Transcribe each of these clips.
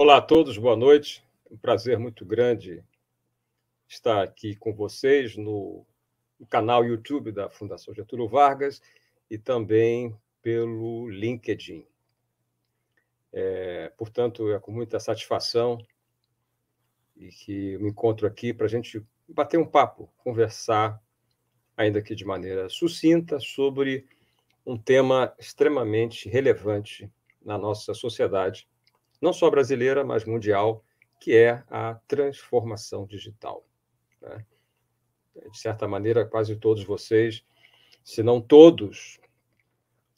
Olá a todos, boa noite. um prazer muito grande estar aqui com vocês no, canal YouTube da Fundação Getúlio Vargas e também pelo LinkedIn. É, portanto, é com muita satisfação e que me encontro aqui para a gente bater um papo, conversar, ainda que de maneira sucinta, sobre um tema extremamente relevante na nossa sociedade não só brasileira, mas mundial, que é a transformação digital. Né? De certa maneira, quase todos vocês, se não todos,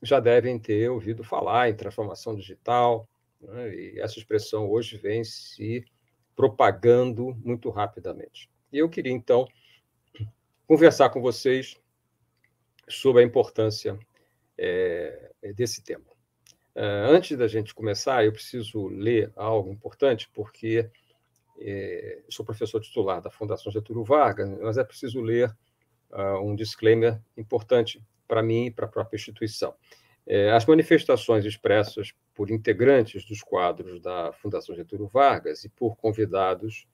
já devem ter ouvido falar em transformação digital, né? e essa expressão hoje vem se propagando muito rapidamente. E eu queria, então, conversar com vocês sobre a importância é, desse tema. Ah, antes da gente começar, eu preciso ler algo importante, porque é, sou professor titular da Fundação Getúlio Vargas, mas é preciso ler uh, um disclaimer importante para mim e para a própria instituição. É, as manifestações expressas por integrantes dos quadros da Fundação Getúlio Vargas e por convidados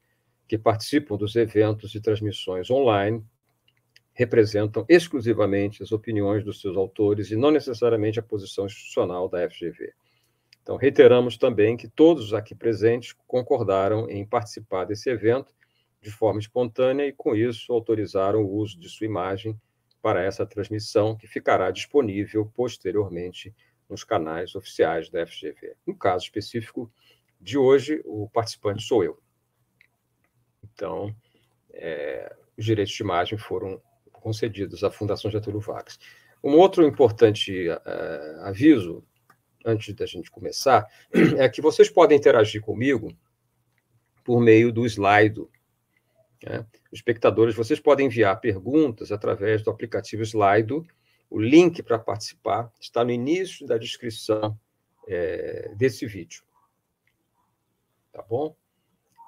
que participam dos eventos e transmissões online representam exclusivamente as opiniões dos seus autores e não necessariamente a posição institucional da FGV. Então, reiteramos também que todos aqui presentes concordaram em participar desse evento de forma espontânea e, com isso, autorizaram o uso de sua imagem para essa transmissão, que ficará disponível posteriormente nos canais oficiais da FGV. No caso específico de hoje, o participante sou eu. Então, é, os direitos de imagem foram concedidas à Fundação Getúlio Vargas. Um outro importante uh, aviso, antes da gente começar, é que vocês podem interagir comigo por meio do Slido. Né? Espectadores, vocês podem enviar perguntas através do aplicativo Slido. O link para participar está no início da descrição é, desse vídeo. Tá bom?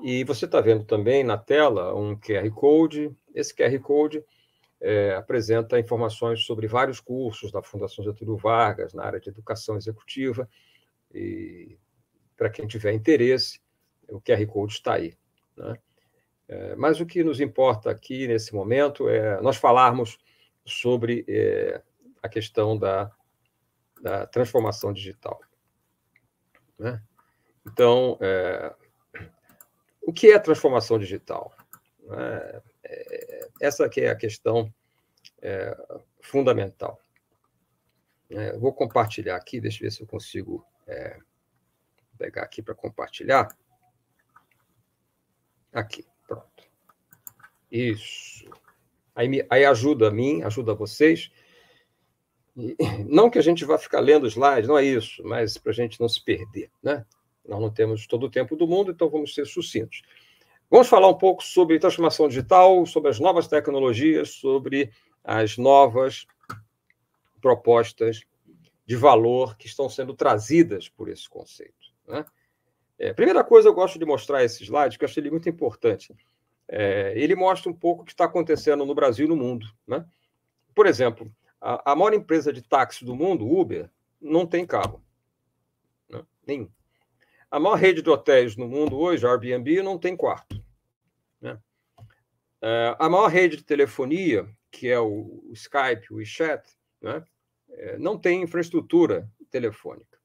E você está vendo também na tela um QR Code. Esse QR Code é, apresenta informações sobre vários cursos da Fundação Getúlio Vargas na área de educação executiva. E para quem tiver interesse, o QR Code está aí. Né? É, mas o que nos importa aqui nesse momento é nós falarmos sobre é, a questão da, da transformação digital. Né? Então, é, o que é transformação digital? É, é, essa que é a questão é, fundamental. É, vou compartilhar aqui, deixa eu ver se eu consigo é, pegar aqui para compartilhar. Aqui, pronto. Isso. Aí, me, aí ajuda a mim, ajuda vocês. E, não que a gente vá ficar lendo slides, não é isso, mas para a gente não se perder, né? Nós não temos todo o tempo do mundo, então vamos ser sucintos. Vamos falar um pouco sobre transformação digital, sobre as novas tecnologias, sobre as novas propostas de valor que estão sendo trazidas por esse conceito. Né? É, primeira coisa, eu gosto de mostrar esse slide, que eu achei ele muito importante. É, ele mostra um pouco o que está acontecendo no Brasil e no mundo. Né? Por exemplo, a, a maior empresa de táxi do mundo, Uber, não tem carro. Né? Nenhum. A maior rede de hotéis no mundo hoje, a Airbnb, não tem quarto. Né? É, a maior rede de telefonia, que é o, o Skype, o WeChat, né? é, não tem infraestrutura telefônica.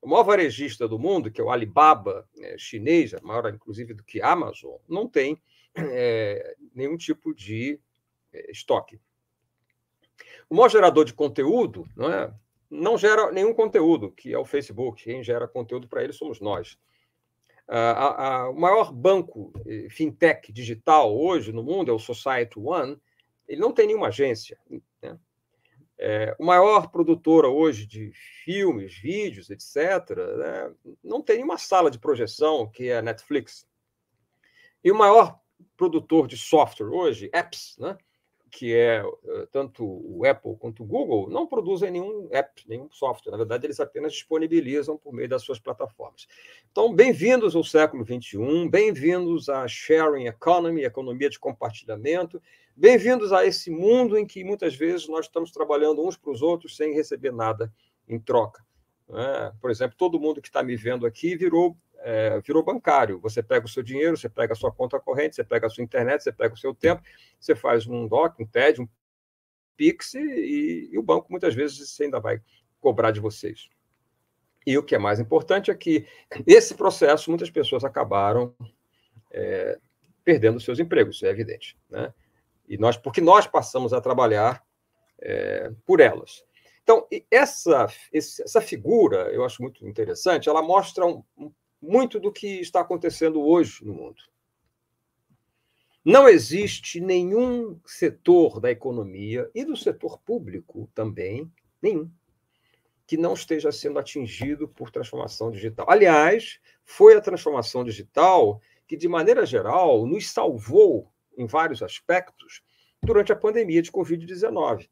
O maior varejista do mundo, que é o Alibaba é, chinês, é maior inclusive do que a Amazon, não tem é, nenhum tipo de é, estoque. O maior gerador de conteúdo, não é? não gera nenhum conteúdo, que é o Facebook. Quem gera conteúdo para ele somos nós. Ah, a, a, o maior banco eh, fintech digital hoje no mundo é o Society One. Ele não tem nenhuma agência. Né? É, o maior produtora hoje de filmes, vídeos, etc., né? não tem nenhuma sala de projeção, que é a Netflix. E o maior produtor de software hoje, apps, né? que é eh, tanto o Apple quanto o Google, não produzem nenhum app, nenhum software. Na verdade, eles apenas disponibilizam por meio das suas plataformas. Então, bem-vindos ao século XXI, bem-vindos à sharing economy, economia de compartilhamento, bem-vindos a esse mundo em que muitas vezes nós estamos trabalhando uns para os outros sem receber nada em troca. Né? Por exemplo, todo mundo que está me vendo aqui virou, é, virou bancário. Você pega o seu dinheiro, você pega a sua conta corrente, você pega a sua internet, você pega o seu tempo, você faz um DOC, um TED, um PIX e, e o banco muitas vezes você ainda vai cobrar de vocês. E o que é mais importante é que esse processo, muitas pessoas acabaram é, perdendo seus empregos, isso é evidente. Né? E nós, porque nós passamos a trabalhar é, por elas. Então, essa, essa figura, eu acho muito interessante, ela mostra um, muito do que está acontecendo hoje no mundo. Não existe nenhum setor da economia e do setor público também, nenhum, que não esteja sendo atingido por transformação digital. Aliás, foi a transformação digital que, de maneira geral, nos salvou em vários aspectos durante a pandemia de Covid-19.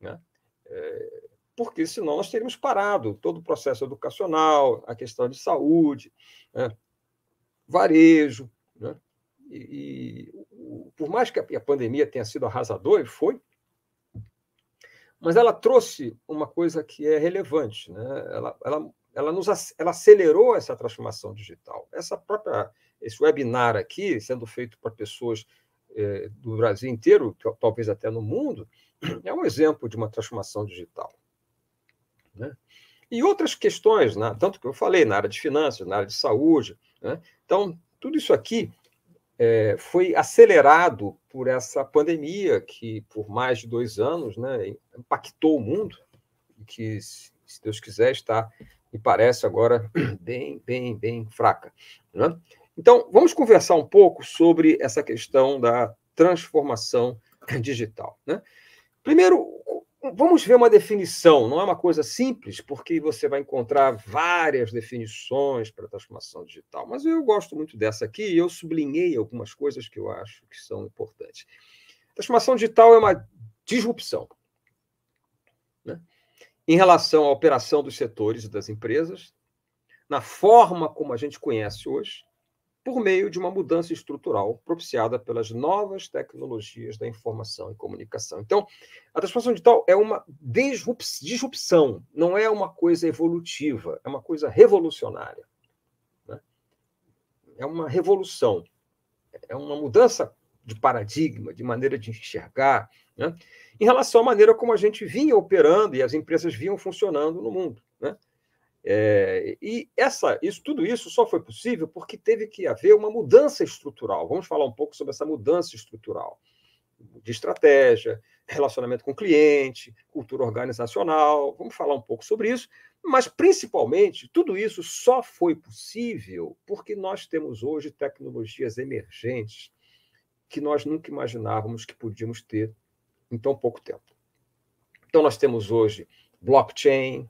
Né? É, porque senão nós teríamos parado todo o processo educacional, a questão de saúde, né? varejo. Né? E, e, por mais que a pandemia tenha sido arrasadora, e foi, mas ela trouxe uma coisa que é relevante, né? ela, ela, ela, nos, ela acelerou essa transformação digital. Essa própria, esse webinar aqui, sendo feito para pessoas eh, do Brasil inteiro, talvez até no mundo, é um exemplo de uma transformação digital. Né? E outras questões, né? tanto que eu falei na área de finanças, na área de saúde. Né? Então, tudo isso aqui é, foi acelerado por essa pandemia que, por mais de dois anos, né, impactou o mundo, que, se Deus quiser, está, me parece, agora bem, bem, bem fraca. Né? Então, vamos conversar um pouco sobre essa questão da transformação digital. Né? Primeiro, Vamos ver uma definição, não é uma coisa simples, porque você vai encontrar várias definições para a transformação digital, mas eu gosto muito dessa aqui e eu sublinhei algumas coisas que eu acho que são importantes. Transformação digital é uma disrupção né? em relação à operação dos setores e das empresas, na forma como a gente conhece hoje, por meio de uma mudança estrutural propiciada pelas novas tecnologias da informação e comunicação. Então, a transformação digital é uma disrupção, não é uma coisa evolutiva, é uma coisa revolucionária. Né? É uma revolução, é uma mudança de paradigma, de maneira de enxergar, né? em relação à maneira como a gente vinha operando e as empresas vinham funcionando no mundo. Né? É, e essa, isso, tudo isso só foi possível porque teve que haver uma mudança estrutural. Vamos falar um pouco sobre essa mudança estrutural de estratégia, relacionamento com o cliente, cultura organizacional. Vamos falar um pouco sobre isso, mas principalmente tudo isso só foi possível porque nós temos hoje tecnologias emergentes que nós nunca imaginávamos que podíamos ter em tão pouco tempo. Então nós temos hoje blockchain,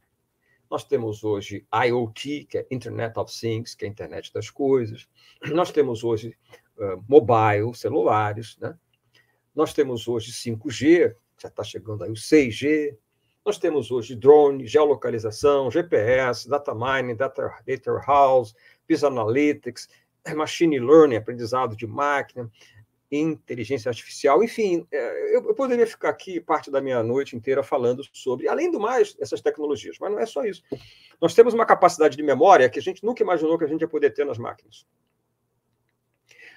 nós temos hoje IoT, que é Internet of Things, que é a internet das coisas. Nós temos hoje uh, mobile, celulares, né? Nós temos hoje 5G, já está chegando aí o 6G. Nós temos hoje drone, geolocalização, GPS, data mining, data, data house, business Analytics, machine learning, aprendizado de máquina, inteligência artificial, enfim, é, eu, poderia ficar aqui parte da minha noite inteira falando sobre, além do mais, essas tecnologias, mas não é só isso. Nós temos uma capacidade de memória que a gente nunca imaginou que a gente ia poder ter nas máquinas.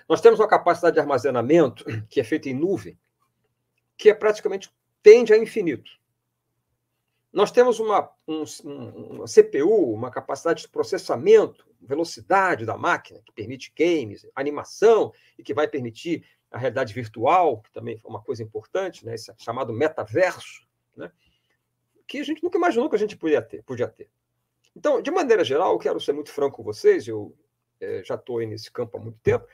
Nós temos uma capacidade de armazenamento que é feita em nuvem, que é praticamente tende a infinito. Nós temos uma, um, uma CPU, uma capacidade de processamento, velocidade da máquina, que permite games, animação, e que vai permitir a realidade virtual, que também foi uma coisa importante, né, esse chamado metaverso, né, que a gente nunca imaginou que a gente podia ter. Podia ter. Então, de maneira geral, eu quero ser muito franco com vocês, eu é, já estou nesse campo há muito tempo,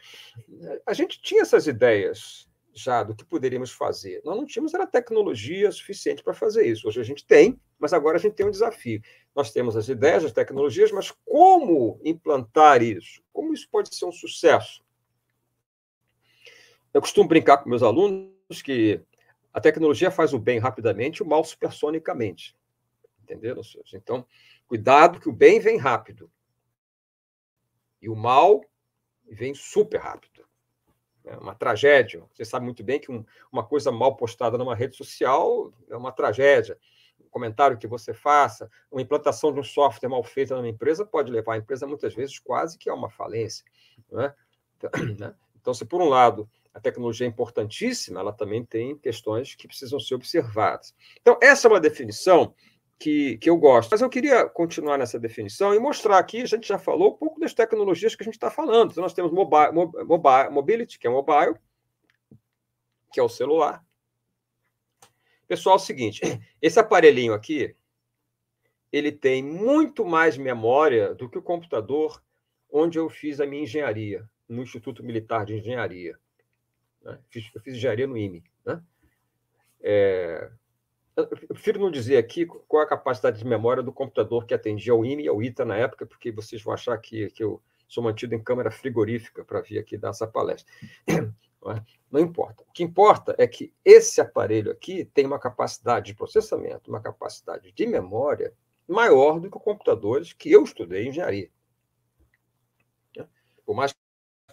a gente tinha essas ideias já do que poderíamos fazer. Nós não tínhamos era tecnologia suficiente para fazer isso. Hoje a gente tem, mas agora a gente tem um desafio. Nós temos as ideias, as tecnologias, mas como implantar isso? Como isso pode ser um sucesso? Eu costumo brincar com meus alunos que a tecnologia faz o bem rapidamente, o mal supersonicamente. Entenderam? Então, cuidado que o bem vem rápido. E o mal vem super rápido. É uma tragédia. Você sabe muito bem que um, uma coisa mal postada numa rede social é uma tragédia. Um comentário que você faça, uma implantação de um software mal feita numa empresa pode levar a empresa, muitas vezes, quase que a uma falência. É? Então, né? Então, se por um lado a tecnologia é importantíssima, ela também tem questões que precisam ser observadas. Então, essa é uma definição que, que eu gosto. Mas eu queria continuar nessa definição e mostrar aqui, a gente já falou um pouco das tecnologias que a gente está falando. Então, nós temos mobile, mobile, mobility, que é mobile, que é o celular. Pessoal, é o seguinte, esse aparelhinho aqui, ele tem muito mais memória do que o computador onde eu fiz a minha engenharia, no Instituto Militar de Engenharia. Né? Fiz, eu fiz engenharia no IME. Né? É, eu prefiro não dizer aqui qual é a capacidade de memória do computador que atendia ao IME e ao ITA na época, porque vocês vão achar que, que eu sou mantido em câmera frigorífica para vir aqui dar essa palestra. É? Não, importa. O que importa é que esse aparelho aqui tem uma capacidade de processamento, uma capacidade de memória maior do que os computadores que eu estudei em engenharia. Né? Por mais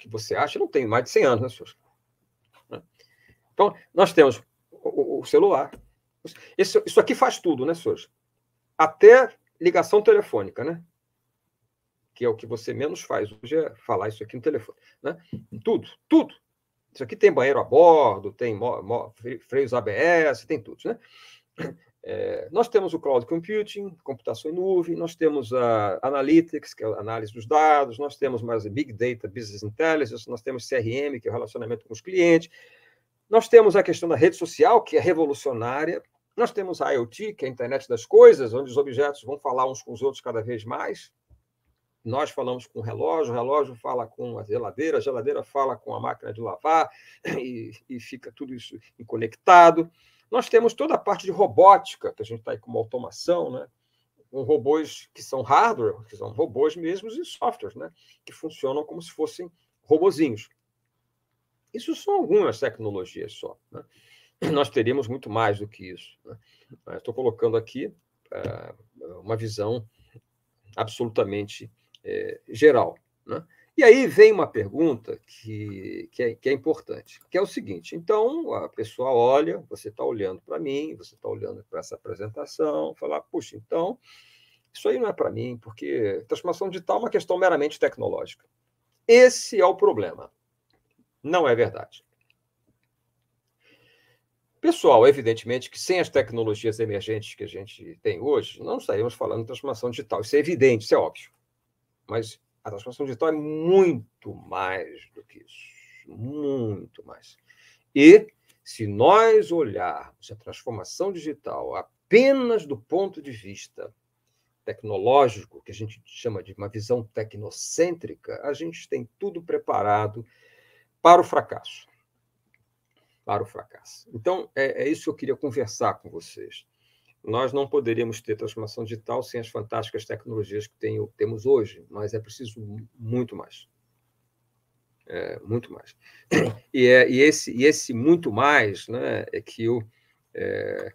que você ache, não tem mais de 100 anos, né, senhores? Então, nós temos o, o celular. isso isso aqui faz tudo, né, Soja? Até ligação telefônica, né? Que é o que você menos faz hoje, é falar isso aqui no telefone. Né? Tudo, tudo. Isso aqui tem banheiro a bordo, tem freios ABS, tem tudo, né? É, nós temos o cloud computing, computação em nuvem, nós temos a analytics, que é a análise dos dados, nós temos mais big data, business intelligence, nós temos CRM, que é o relacionamento com os clientes, nós temos a questão da rede social, que é revolucionária. Nós temos a IoT, que é a internet das coisas, onde os objetos vão falar uns com os outros cada vez mais. Nós falamos com o relógio, o relógio fala com a geladeira, a geladeira fala com a máquina de lavar e, e fica tudo isso conectado. Nós temos toda a parte de robótica, que a gente está aí com uma automação, né? com robôs que são hardware, que são robôs mesmos e softwares, né? que funcionam como se fossem robozinhos. Isso são algumas tecnologias só. Né? Nós teríamos muito mais do que isso. Né? Estou colocando aqui ah, uma visão absolutamente eh, geral. Né? E aí vem uma pergunta que, que é, que, é, importante, que é o seguinte: então a pessoa olha, você está olhando para mim, você está olhando para essa apresentação, falar, puxa, então isso aí não é para mim, porque transformação digital é uma questão meramente tecnológica. Esse é o problema. Não é verdade. Pessoal, evidentemente que sem as tecnologias emergentes que a gente tem hoje, não estaríamos falando de transformação digital. Isso é evidente, isso é óbvio. Mas a transformação digital é muito mais do que isso. Muito mais. E se nós olharmos a transformação digital apenas do ponto de vista tecnológico, que a gente chama de uma visão tecnocêntrica, a gente tem tudo preparado para o fracasso. Para o fracasso. Então, é, é isso que eu queria conversar com vocês. Nós não poderíamos ter transformação digital sem as fantásticas tecnologias que temos hoje, mas é preciso muito mais. É, muito mais. E, é, e, esse, e esse muito mais né, é que eu é,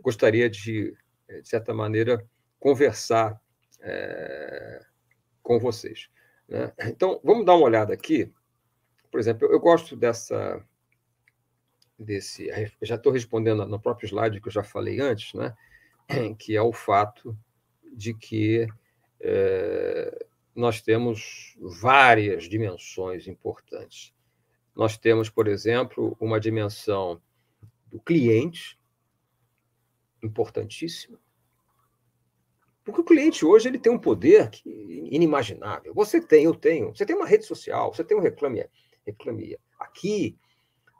gostaria de, de certa maneira, conversar é, com vocês. Né? Então, vamos dar uma olhada aqui por exemplo, eu gosto dessa desse, já estou respondendo no próprio slide que eu já falei antes, né? Que é o fato de que é, nós temos várias dimensões importantes. Nós temos, por exemplo, uma dimensão do cliente, importantíssima, porque o cliente hoje ele tem um poder inimaginável. Você tem, eu tenho. Você tem uma rede social, você tem um reclame reclamia. Aqui,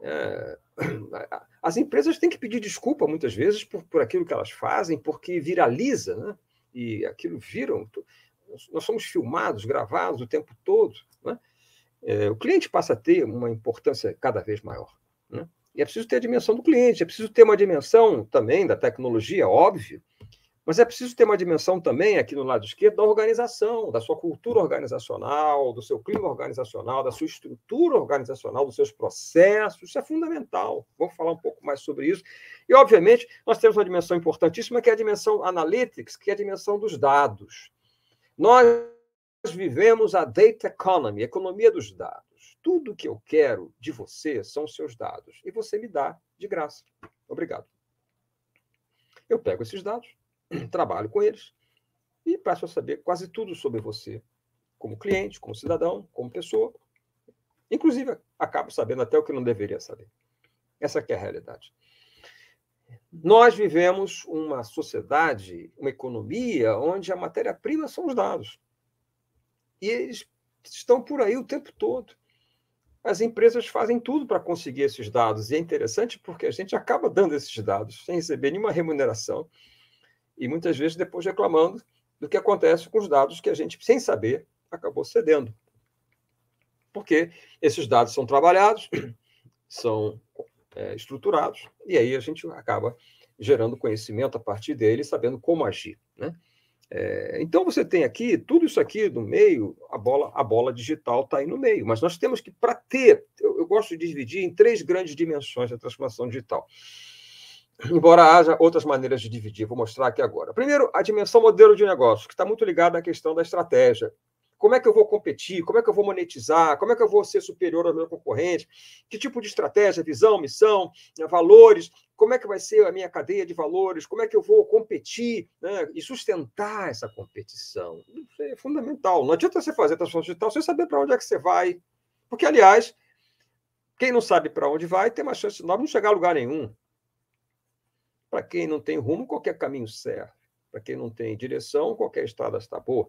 é, as empresas têm que pedir desculpa muitas vezes por, por aquilo que elas fazem, porque viraliza, né? e aquilo viram. Nós somos filmados, gravados o tempo todo. Né? É, o cliente passa a ter uma importância cada vez maior. Né? E é preciso ter a dimensão do cliente, é preciso ter uma dimensão também da tecnologia, óbvio, mas é preciso ter uma dimensão também, aqui no lado esquerdo, da organização, da sua cultura organizacional, do seu clima organizacional, da sua estrutura organizacional, dos seus processos. Isso é fundamental. Vamos falar um pouco mais sobre isso. E, obviamente, nós temos uma dimensão importantíssima, que é a dimensão analytics, que é a dimensão dos dados. Nós vivemos a data economy, a economia dos dados. Tudo que eu quero de você são os seus dados. E você me dá de graça. Obrigado. Eu pego esses dados trabalho com eles e passo a saber quase tudo sobre você, como cliente, como cidadão, como pessoa. Inclusive, acabo sabendo até o que não deveria saber. Essa é a realidade. Nós vivemos uma sociedade, uma economia, onde a matéria-prima são os dados. E eles estão por aí o tempo todo. As empresas fazem tudo para conseguir esses dados. E é interessante porque a gente acaba dando esses dados sem receber nenhuma remuneração e muitas vezes depois reclamando do que acontece com os dados que a gente, sem saber, acabou cedendo. Porque esses dados são trabalhados, são é, estruturados, e aí a gente acaba gerando conhecimento a partir dele, sabendo como agir. Né? É, então você tem aqui tudo isso aqui no meio, a bola, a bola digital está aí no meio, mas nós temos que, para ter, eu, eu, gosto de dividir em três grandes dimensões da transformação digital embora haja outras maneiras de dividir, vou mostrar aqui agora. Primeiro, a dimensão modelo de negócio, que está muito ligada à questão da estratégia. Como é que eu vou competir? Como é que eu vou monetizar? Como é que eu vou ser superior ao meu concorrente? Que tipo de estratégia, visão, missão, né, valores? Como é que vai ser a minha cadeia de valores? Como é que eu vou competir né? e sustentar essa competição? Isso é fundamental. Não adianta você fazer transformação digital sem saber para onde é que você vai. Porque, aliás, quem não sabe para onde vai tem uma chance enorme de não chegar a lugar nenhum. Para quem não tem rumo, qualquer caminho serve. Para quem não tem direção, qualquer estrada está boa.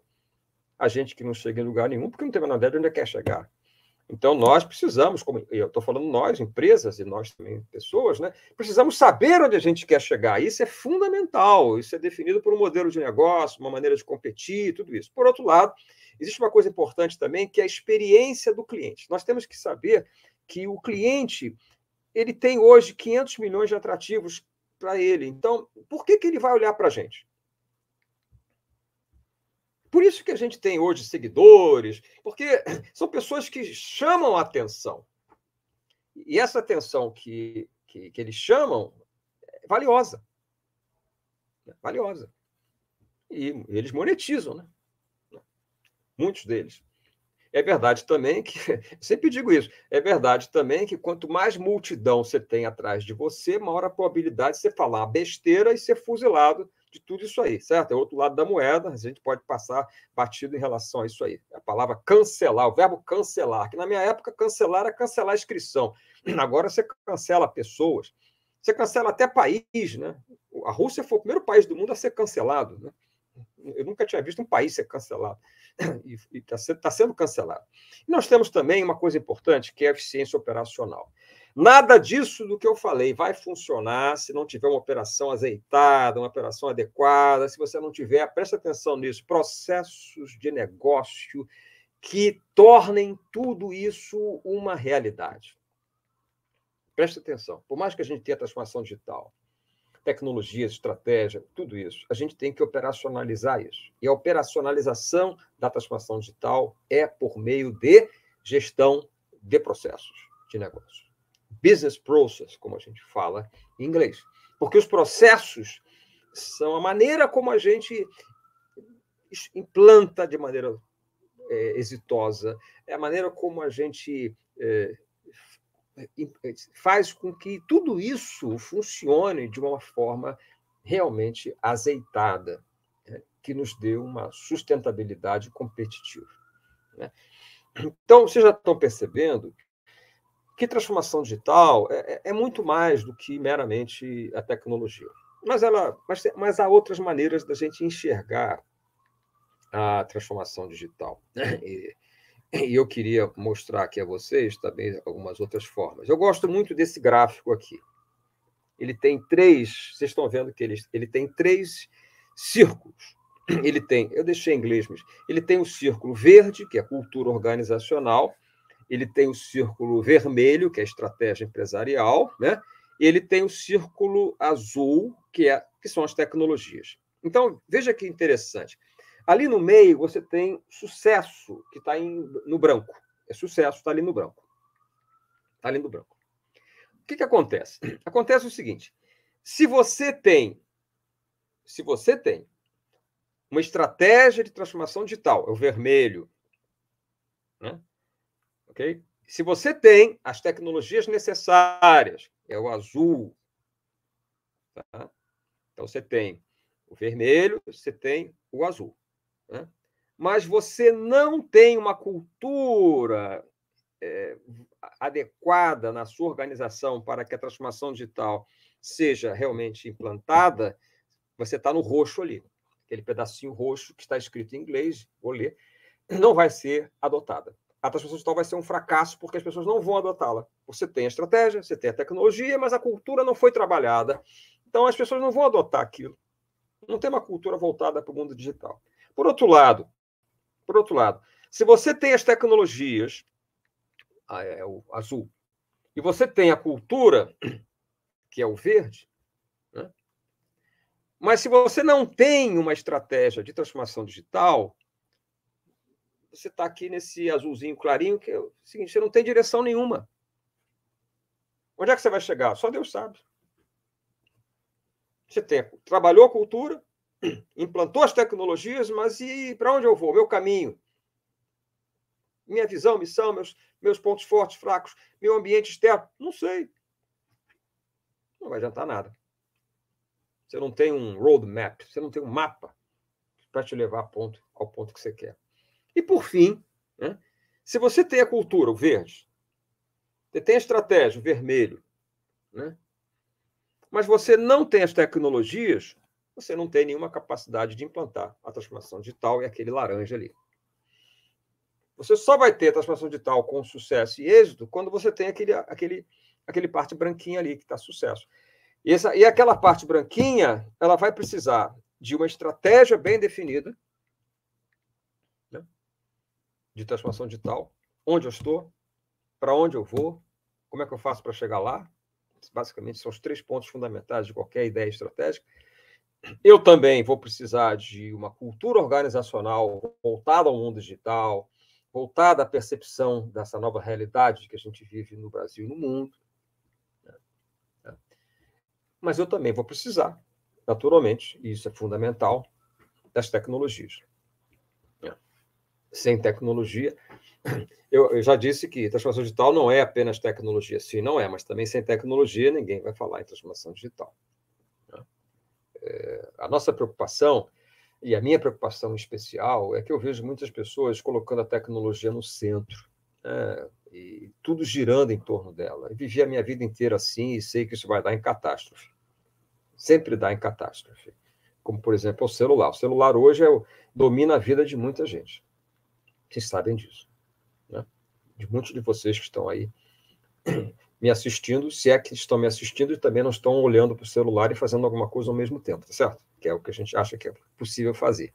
A gente que não chega em lugar nenhum, porque não tem a menor ideia de onde é quer chegar. Então, nós precisamos, como eu estou falando nós, empresas, e nós também, pessoas, né? precisamos saber onde a gente quer chegar. Isso é fundamental, isso é definido por um modelo de negócio, uma maneira de competir, tudo isso. Por outro lado, existe uma coisa importante também, que é a experiência do cliente. Nós temos que saber que o cliente ele tem hoje 500 milhões de atrativos para ele. Então, por que, que ele vai olhar para a gente? Por isso que a gente tem hoje seguidores, porque são pessoas que chamam a atenção. E essa atenção que, que, que eles chamam é valiosa. É valiosa. E eles monetizam, né? Muitos deles. É verdade também que, sempre digo isso, é verdade também que quanto mais multidão você tem atrás de você, maior a probabilidade de você falar besteira e ser fuzilado de tudo isso aí, certo? É outro lado da moeda, a gente pode passar batido em relação a isso aí. A palavra cancelar, o verbo cancelar, que na minha época cancelar era cancelar a inscrição. Agora você cancela pessoas, você cancela até país, né? A Rússia foi o primeiro país do mundo a ser cancelado, né? Eu nunca tinha visto um país ser cancelado. e está tá sendo cancelado. E nós temos também uma coisa importante, que é a eficiência operacional. Nada disso do que eu falei vai funcionar se não tiver uma operação azeitada, uma operação adequada, se você não tiver, presta atenção nisso, processos de negócio que tornem tudo isso uma realidade. Presta atenção. Por mais que a gente tenha transformação digital, tecnologia, estratégia, tudo isso. A gente tem que operacionalizar isso. E a operacionalização da transformação digital é por meio de gestão de processos de negócio. Business process, como a gente fala em inglês. Porque os processos são a maneira como a gente implanta de maneira é, exitosa, é a maneira como a gente é, faz com que tudo isso funcione de uma forma realmente azeitada, né? que nos dê uma sustentabilidade competitiva. Né? Então, vocês já estão percebendo que transformação digital é, é, é muito mais do que meramente a tecnologia. Mas, ela, mas, mas há outras maneiras da gente enxergar a transformação digital. Né? E, e eu queria mostrar aqui a vocês também algumas outras formas. Eu gosto muito desse gráfico aqui. Ele tem três, vocês estão vendo que ele, ele tem três círculos. Ele tem, eu deixei em inglês, mas ele tem o círculo verde, que é cultura organizacional, ele tem o círculo vermelho, que é estratégia empresarial, né? e ele tem o círculo azul, que, é, que são as tecnologias. Então, veja que interessante. Ali no meio você tem sucesso, que está no branco. É sucesso, está ali no branco. Está ali no branco. O que, que acontece? Acontece o seguinte: se você tem, se você tem uma estratégia de transformação digital, é o vermelho, né? ok? Se você tem as tecnologias necessárias, é o azul. Tá? Então você tem o vermelho, você tem o azul né? mas você não tem uma cultura é, adequada na sua organização para que a transformação digital seja realmente implantada, você está no roxo ali. Aquele pedacinho roxo que está escrito em inglês, vou ler, não vai ser adotada. A transformação digital vai ser um fracasso porque as pessoas não vão adotá-la. Você tem a estratégia, você tem a tecnologia, mas a cultura não foi trabalhada. Então as pessoas não vão adotar aquilo. Não tem uma cultura voltada para o mundo digital. Por outro lado, por outro lado, se você tem as tecnologias, ah, é, é o azul, e você tem a cultura, que é o verde, né? mas se você não tem uma estratégia de transformação digital, você está aqui nesse azulzinho clarinho, que é o seguinte, você não tem direção nenhuma. Onde é que você vai chegar? Só Deus sabe. Você tem, trabalhou a cultura, implantou as tecnologias, mas e para onde eu vou? Meu caminho, minha visão, missão, meus, meus pontos fortes, fracos, meu ambiente externo, não sei. Não vai adiantar nada. Você não tem um roadmap, você não tem um mapa para te levar ponto, ao ponto que você quer. E por fim, né, se você tem a cultura, o verde, você tem a estratégia, o vermelho, né, mas você não tem as tecnologias, você não tem nenhuma capacidade de implantar a transformação digital e aquele laranja ali. Você só vai ter a transformação digital com sucesso e êxito quando você tem aquele, aquele, aquele parte branquinha ali que está sucesso. E, essa, e aquela parte branquinha, ela vai precisar de uma estratégia bem definida né, de transformação digital, onde eu estou, para onde eu vou, como é que eu faço para chegar lá. Basicamente, são os três pontos fundamentais de qualquer ideia estratégica eu também vou precisar de uma cultura organizacional voltada ao mundo digital, voltada à percepção dessa nova realidade que a gente vive no Brasil e no mundo. Né? É. Mas eu também vou precisar, naturalmente, e isso é fundamental, das tecnologias. Né? Sem tecnologia, eu, eu já disse que transformação digital não é apenas tecnologia. Sim, não é, mas também sem tecnologia ninguém vai falar em transformação digital. É, a nossa preocupação, e a minha preocupação especial, é que eu vejo muitas pessoas colocando a tecnologia no centro, né? e tudo girando em torno dela. Eu vivi a minha vida inteira assim e sei que isso vai dar em catástrofe. Sempre dá em catástrofe. Como, por exemplo, o celular. O celular hoje é, domina a vida de muita gente. Vocês sabem disso. Né? De muitos de vocês que estão aí me assistindo, se é que estão me assistindo e também não estão olhando para o celular e fazendo alguma coisa ao mesmo tempo, tá certo? Que é o que a gente acha que é possível fazer.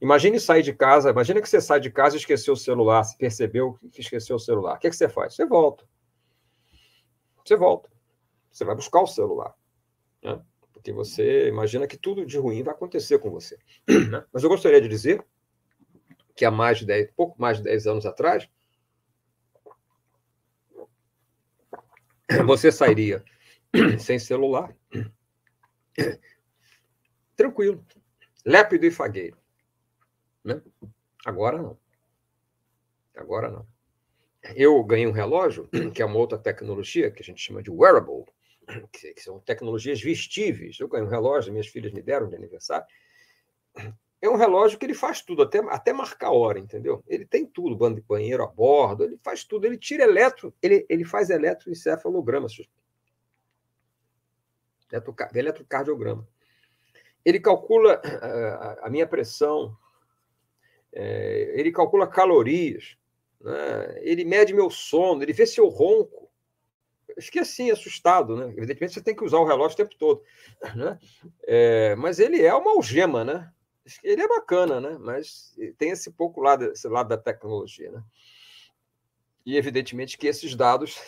Imagine sair de casa, imagina que você sai de casa e esqueceu o celular, percebeu que esqueceu o celular. O que, é que você faz? Você volta. Você volta. Você vai buscar o celular. Né? Porque você imagina que tudo de ruim vai acontecer com você. Né? Mas eu gostaria de dizer que há mais de 10, pouco mais de 10 anos atrás, você sairia sem celular, tranquilo, lépido e fagueiro. Né? Agora não. Agora não. Eu ganhei um relógio, que é uma outra tecnologia que a gente chama de wearable, que, são tecnologias vestíveis. Eu ganhei um relógio, minhas filhas me deram de aniversário, é um relógio que ele faz tudo, até, até marcar a hora, entendeu? Ele tem tudo, bando de banheiro a bordo, ele faz tudo, ele tira eletro, ele, ele faz eletroencefalograma, eletrocardiograma. Ele calcula a, eh, a minha pressão, é, ele calcula calorias, né? ele mede meu sono, ele vê se eu ronco. Eu fiquei assim, assustado, né? Evidentemente, você tem que usar o relógio o tempo todo. Né? É, mas ele é uma algema, né? ele é bacana, né? Mas tem esse pouco lado, esse lado da tecnologia, né? E evidentemente que esses dados,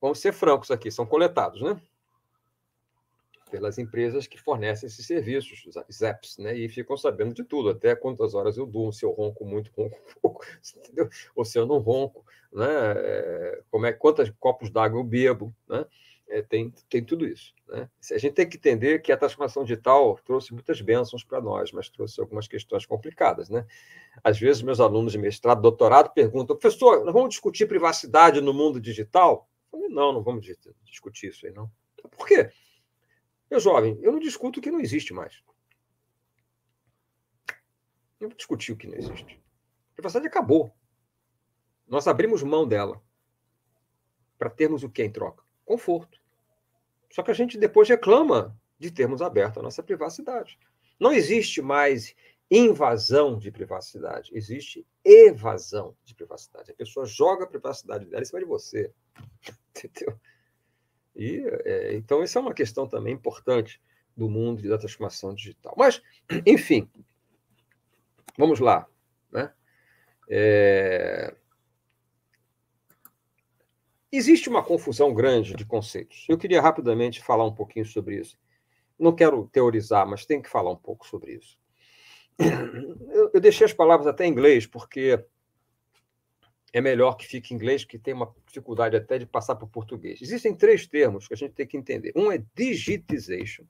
vamos ser francos aqui, são coletados, né? Pelas empresas que fornecem esses serviços, os apps, né? E ficam sabendo de tudo, até quantas horas eu durmo, se eu ronco muito, ronco pouco, Ou se eu não ronco, né? É, como é quantos copos d'água eu bebo, né? é, tem, tem tudo isso. Né? A gente tem que entender que a transformação digital trouxe muitas bênçãos para nós, mas trouxe algumas questões complicadas. Né? Às vezes, meus alunos de mestrado, doutorado, perguntam, professor, nós vamos discutir privacidade no mundo digital? Eu falei, não, não vamos discutir isso aí, não. Por quê? Meu jovem, eu não discuto o que não existe mais. Eu vou discutir o que não existe. A privacidade acabou. Nós abrimos mão dela para termos o que em troca? Conforto. Só que a gente depois reclama de termos aberto a nossa privacidade. Não existe mais invasão de privacidade, existe evasão de privacidade. A pessoa joga a privacidade dela em cima de você. Entendeu? E, é, então, isso é uma questão também importante do mundo da transformação digital. Mas, enfim, vamos lá. Né? É, Existe uma confusão grande de conceitos. Eu queria rapidamente falar um pouquinho sobre isso. Não quero teorizar, mas tenho que falar um pouco sobre isso. Eu, eu deixei as palavras até em inglês, porque é melhor que fique em inglês, que tem uma dificuldade até de passar para o português. Existem três termos que a gente tem que entender. Um é digitization,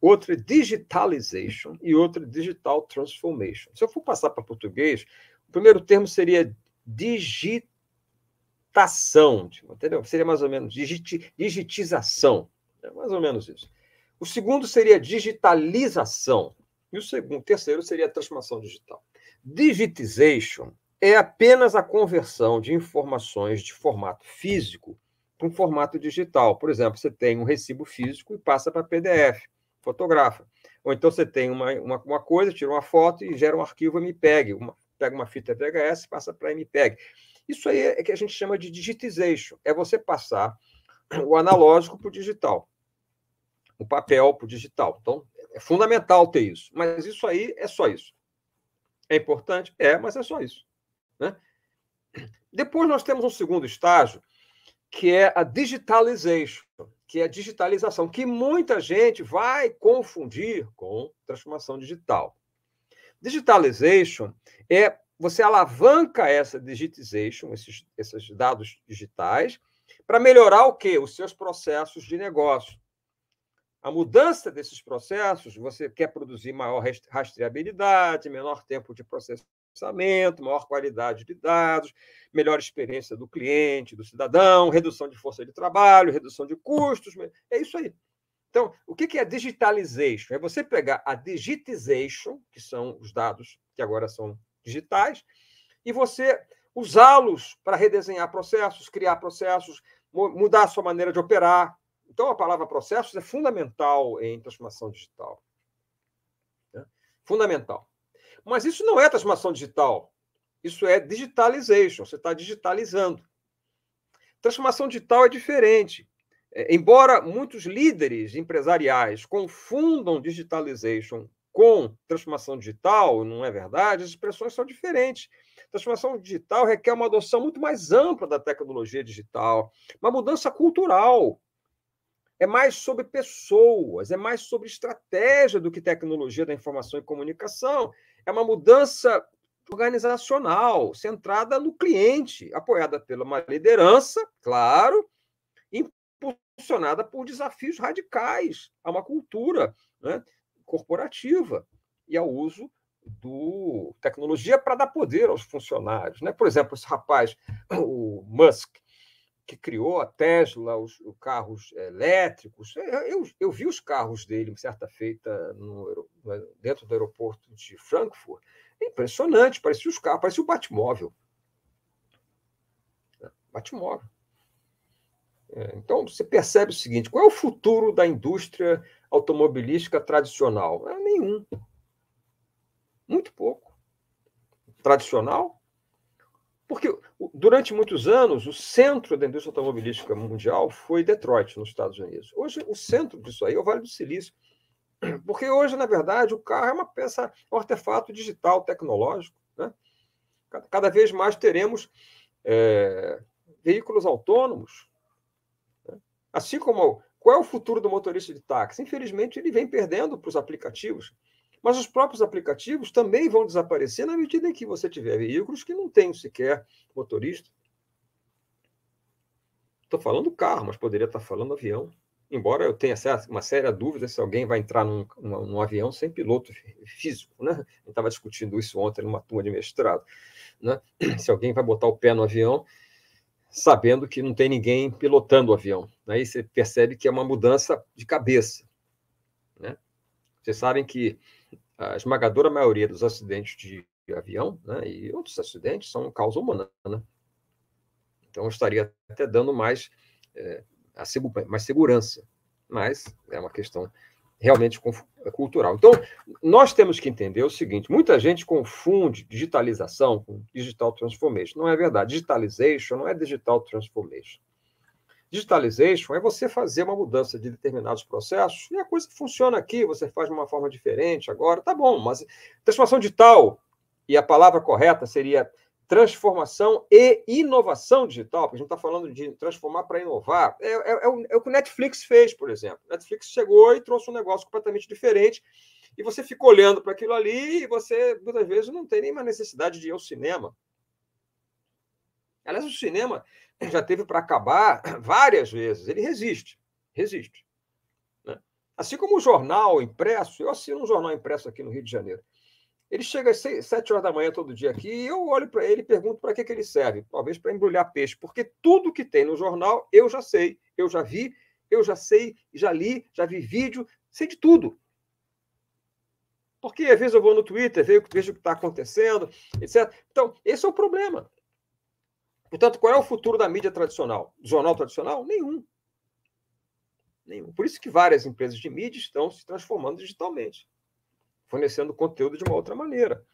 outro é digitalization e outro é digital transformation. Se eu for passar para português, o primeiro termo seria digitalization digitação, tipo, entendeu? Seria mais ou menos digiti, digitização, é mais ou menos isso. O segundo seria digitalização. E o, segundo, terceiro seria transformação digital. Digitization é apenas a conversão de informações de formato físico para um formato digital. Por exemplo, você tem um recibo físico e passa para PDF, fotografa. Ou então você tem uma, uma, uma coisa, tira uma foto e gera um arquivo MPEG, uma, pega uma fita VHS e passa para MPEG. Isso aí é que a gente chama de digitization, é você passar o analógico para o digital, o papel para o digital. Então, é fundamental ter isso, mas isso aí é só isso. É importante? É, mas é só isso. Né? Depois nós temos um segundo estágio, que é a digitalization, que é a digitalização, que muita gente vai confundir com transformação digital. Digitalization é você alavanca essa digitization, esses, esses dados digitais, para melhorar o quê? Os seus processos de negócio. A mudança desses processos, você quer produzir maior rastreabilidade, menor tempo de processamento, maior qualidade de dados, melhor experiência do cliente, do cidadão, redução de força de trabalho, redução de custos. É isso aí. Então, o que é digitalization? É você pegar a digitization, que são os dados que agora são digitais e você usá-los para redesenhar processos, criar processos, mudar a sua maneira de operar. Então, a palavra processos é fundamental em transformação digital. Né? Fundamental. Mas isso não é transformação digital. Isso é digitalization. Você está digitalizando. Transformação digital é diferente. É, embora muitos líderes empresariais confundam digitalization com transformação digital, não é verdade? As expressões são diferentes. Transformação digital requer uma adoção muito mais ampla da tecnologia digital, uma mudança cultural. É mais sobre pessoas, é mais sobre estratégia do que tecnologia da informação e comunicação. É uma mudança organizacional, centrada no cliente, apoiada pela uma liderança, claro, impulsionada por desafios radicais a uma cultura, né? corporativa e ao uso do tecnologia para dar poder aos funcionários. Né? Por exemplo, esse rapaz, o Musk, que criou a Tesla, os, os carros elétricos. Eu, eu, vi os carros dele, certa feita, no, dentro do aeroporto de Frankfurt. Impressionante, parecia os carros, parecia o Batmóvel. É, Batmóvel. É, então, você percebe o seguinte: qual é o futuro da indústria automobilística tradicional? É nenhum. Muito pouco. Tradicional? Porque durante muitos anos, o centro da indústria automobilística mundial foi Detroit, nos Estados Unidos. Hoje, o centro disso aí é o Vale do Silício. Porque hoje, na verdade, o carro é uma peça, é um artefato digital, tecnológico. Né? Cada vez mais teremos é, veículos autônomos. Né? Assim como qual é o futuro do motorista de táxi? Infelizmente, ele vem perdendo para os aplicativos, mas os próprios aplicativos também vão desaparecer na medida em que você tiver veículos que não tem sequer motorista. Estou falando carro, mas poderia estar tá falando avião. Embora eu tenha uma séria dúvida se alguém vai entrar num, num, num avião sem piloto físico, né? estava discutindo isso ontem numa turma de mestrado, né? Se alguém vai botar o pé no avião sabendo que não tem ninguém pilotando o avião. Aí né? você percebe que é uma mudança de cabeça. Né? Vocês sabem que a esmagadora maioria dos acidentes de avião né, e outros acidentes são causa humana. Né? Então, estaria até dando mais, é, a, mais segurança. Mas é uma questão realmente cultural. Então, nós temos que entender o seguinte: muita gente confunde digitalização com digital transformation. Não é verdade. Digitalization não é digital transformation. Digitalization é você fazer uma mudança de determinados processos e a coisa funciona aqui, você faz de uma forma diferente agora, tá bom, mas transformação digital e a palavra correta seria transformação e inovação digital, porque a gente está falando de transformar para inovar, é, é, é, o, é, o, que o Netflix fez, por exemplo. O Netflix chegou e trouxe um negócio completamente diferente, e você fica olhando para aquilo ali e você, muitas vezes, não tem nenhuma necessidade de ir ao cinema. Aliás, o cinema já teve para acabar várias vezes, ele resiste, resiste. Né? Assim como o jornal impresso, eu assino um jornal impresso aqui no Rio de Janeiro. Ele chega às seis, sete horas da manhã todo dia aqui e eu olho para ele e pergunto para que, que ele serve. Talvez para embrulhar peixe, porque tudo que tem no jornal eu já sei, eu já vi, eu já sei, já li, já vi vídeo, sei de tudo. Porque às vezes eu vou no Twitter, vejo, vejo o que está acontecendo, etc. Então, esse é o problema. Portanto, qual é o futuro da mídia tradicional? Do jornal tradicional? Nenhum. Nenhum. Por isso que várias empresas de mídia estão se transformando digitalmente fornecendo conteúdo de uma outra maneira.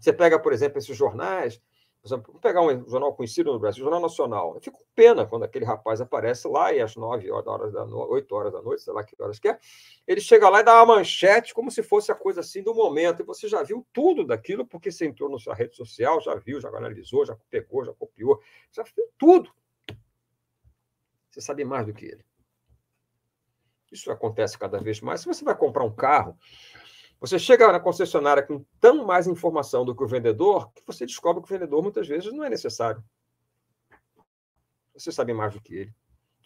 Você pega, por exemplo, esses jornais, vamos pegar um jornal conhecido no Brasil, o Jornal Nacional. Eu fico com pena quando aquele rapaz aparece lá e às 9 horas da noite, 8 horas da noite, sei lá que horas que é, ele chega lá e dá uma manchete como se fosse a coisa assim do momento. E você já viu tudo daquilo, porque você entrou na sua rede social, já viu, já analisou, já pegou, já copiou, já viu tudo. Você sabe mais do que ele. Isso acontece cada vez mais. Se você vai comprar um carro, você chega na concessionária com tão mais informação do que o vendedor que você descobre que o vendedor muitas vezes não é necessário. Você sabe mais do que ele.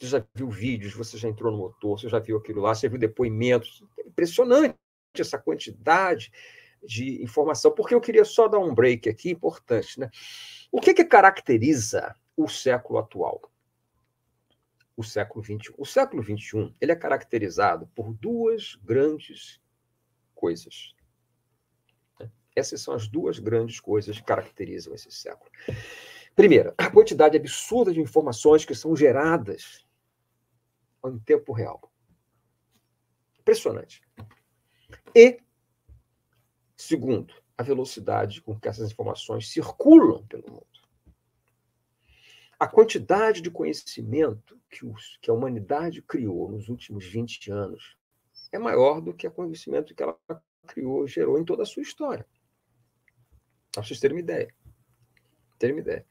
Você já viu vídeos, você já entrou no motor, você já viu aquilo lá, você viu depoimentos. É impressionante essa quantidade de informação. Porque eu queria só dar um break aqui importante. Né? O que, que caracteriza o século atual? O século XXI. O século XXI ele é caracterizado por duas grandes coisas. Essas são as duas grandes coisas que caracterizam esse século. Primeira, a quantidade absurda de informações que são geradas em tempo real. Impressionante. E, segundo, a velocidade com que essas informações circulam pelo mundo. A quantidade de conhecimento que, os, que a humanidade criou nos últimos 20 anos é maior do que o conhecimento que ela criou, gerou em toda a sua história. Para vocês terem uma ideia. Terem uma ideia.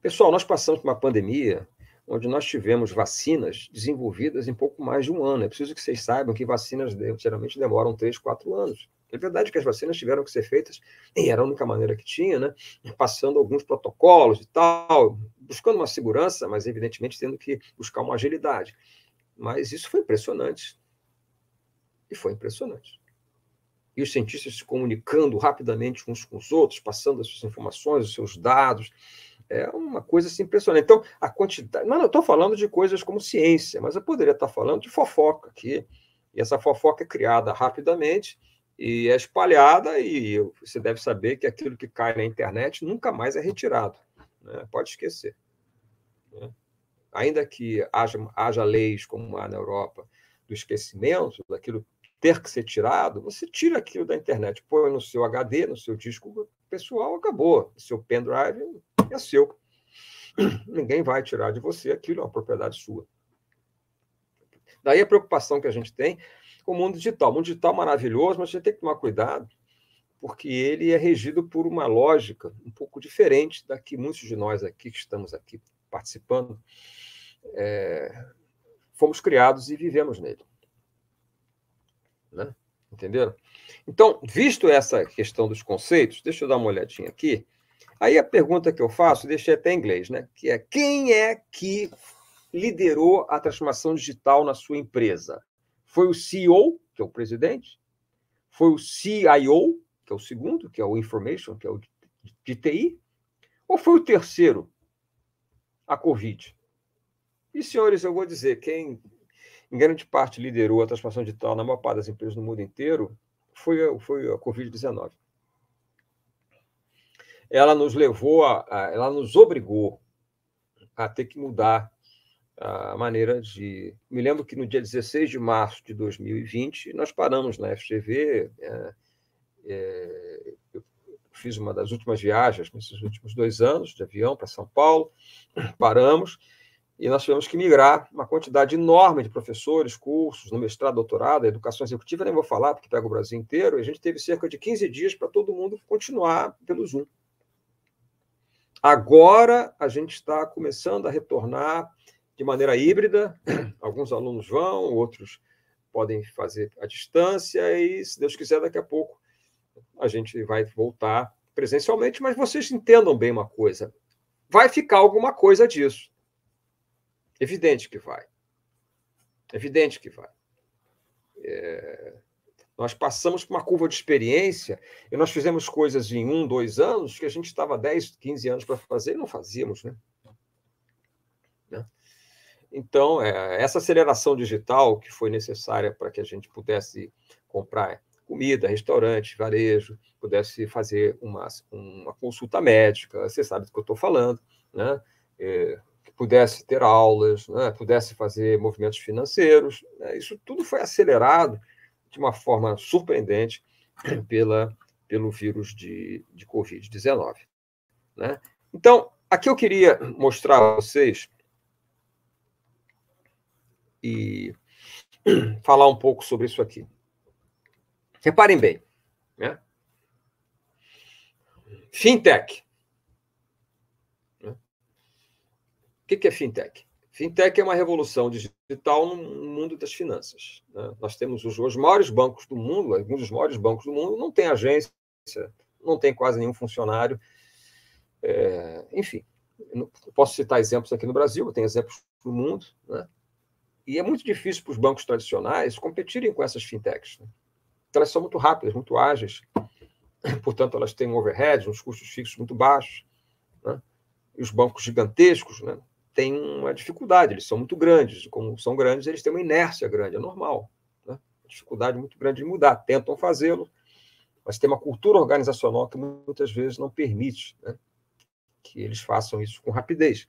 Pessoal, nós passamos por uma pandemia onde nós tivemos vacinas desenvolvidas em pouco mais de um ano. É preciso que vocês saibam que vacinas geralmente demoram três, quatro anos. É verdade que as vacinas tiveram que ser feitas, e era a única maneira que tinha, né? passando alguns protocolos e tal, buscando uma segurança, mas evidentemente tendo que buscar uma agilidade. Mas isso foi impressionante. E foi impressionante. E os cientistas se comunicando rapidamente uns com os outros, passando as suas informações, os seus dados. É uma coisa assim, impressionante. Então, a quantidade. Não, eu estou falando de coisas como ciência, mas eu poderia estar falando de fofoca aqui. E essa fofoca é criada rapidamente e é espalhada, e você deve saber que aquilo que cai na internet nunca mais é retirado. Né? Pode esquecer. Né? Ainda que haja, haja leis como há na Europa do esquecimento daquilo ter que ser tirado, você tira aquilo da internet, põe no seu HD, no seu disco pessoal, acabou. Seu pendrive é seu. Ninguém vai tirar de você aquilo, é uma propriedade sua. Daí a preocupação que a gente tem com o mundo digital. O mundo digital é maravilhoso, mas a gente tem que tomar cuidado, porque ele é regido por uma lógica um pouco diferente da que muitos de nós aqui que estamos aqui participando é, fomos criados e vivemos nele. Né? Entenderam? Então, visto essa questão dos conceitos, deixa eu dar uma olhadinha aqui. Aí a pergunta que eu faço, deixei até em inglês, né? Que é quem é que liderou a transformação digital na sua empresa? Foi o CEO, que é o presidente? Foi o CIO, que é o segundo, que é o Information, que é o de TI? Ou foi o terceiro, a Covid? E, senhores, eu vou dizer, quem em grande parte liderou a transformação digital na maior parte das empresas no mundo inteiro, foi, foi a Covid-19. Ela nos levou, a, a, ela nos obrigou a ter que mudar a maneira de. Me lembro que no dia 16 de março de 2020, nós paramos na FGV. É, é, eu fiz uma das últimas viagens nesses últimos dois anos de avião para São Paulo, paramos e nós tivemos que migrar uma quantidade enorme de professores, cursos, no mestrado, doutorado, educação executiva, nem vou falar, porque pega o Brasil inteiro, e a gente teve cerca de 15 dias para todo mundo continuar pelo Zoom. Agora a gente está começando a retornar de maneira híbrida, alguns alunos vão, outros podem fazer à distância, e se Deus quiser, daqui a pouco a gente vai voltar presencialmente, mas vocês entendam bem uma coisa: vai ficar alguma coisa disso. Evidente que vai. Evidente que vai. É... Nós passamos por uma curva de experiência e nós fizemos coisas em um, dois anos que a gente estava 10, 15 anos para fazer e não fazíamos, né? né? Então, é, essa aceleração digital que foi necessária para que a gente pudesse comprar comida, restaurante, varejo, pudesse fazer uma, uma consulta médica, você sabe do que eu estou falando, né? É, que pudesse ter aulas, né, pudesse fazer movimentos financeiros. Né, isso tudo foi acelerado de uma forma surpreendente pela, pelo vírus de, de Covid-19. Né? Então, aqui eu queria mostrar a vocês e falar um pouco sobre isso aqui. Reparem bem. Né? Fintech. o que é fintech? Fintech é uma revolução digital no mundo das finanças. Né? Nós temos os, os, maiores bancos do mundo, alguns dos maiores bancos do mundo, não tem agência, não tem quase nenhum funcionário. É, enfim, posso citar exemplos aqui no Brasil, tem exemplos no mundo. Né? E é muito difícil para os bancos tradicionais competirem com essas fintechs. Né? Então, elas são muito rápidas, muito ágeis, portanto, elas têm overheads, uns custos fixos muito baixos. Né? E os bancos gigantescos, né? têm uma dificuldade, eles são muito grandes. Como são grandes, eles têm uma inércia grande, é normal. Né? dificuldade muito grande de mudar. Tentam fazê-lo, mas tem uma cultura organizacional que muitas vezes não permite né? que eles façam isso com rapidez.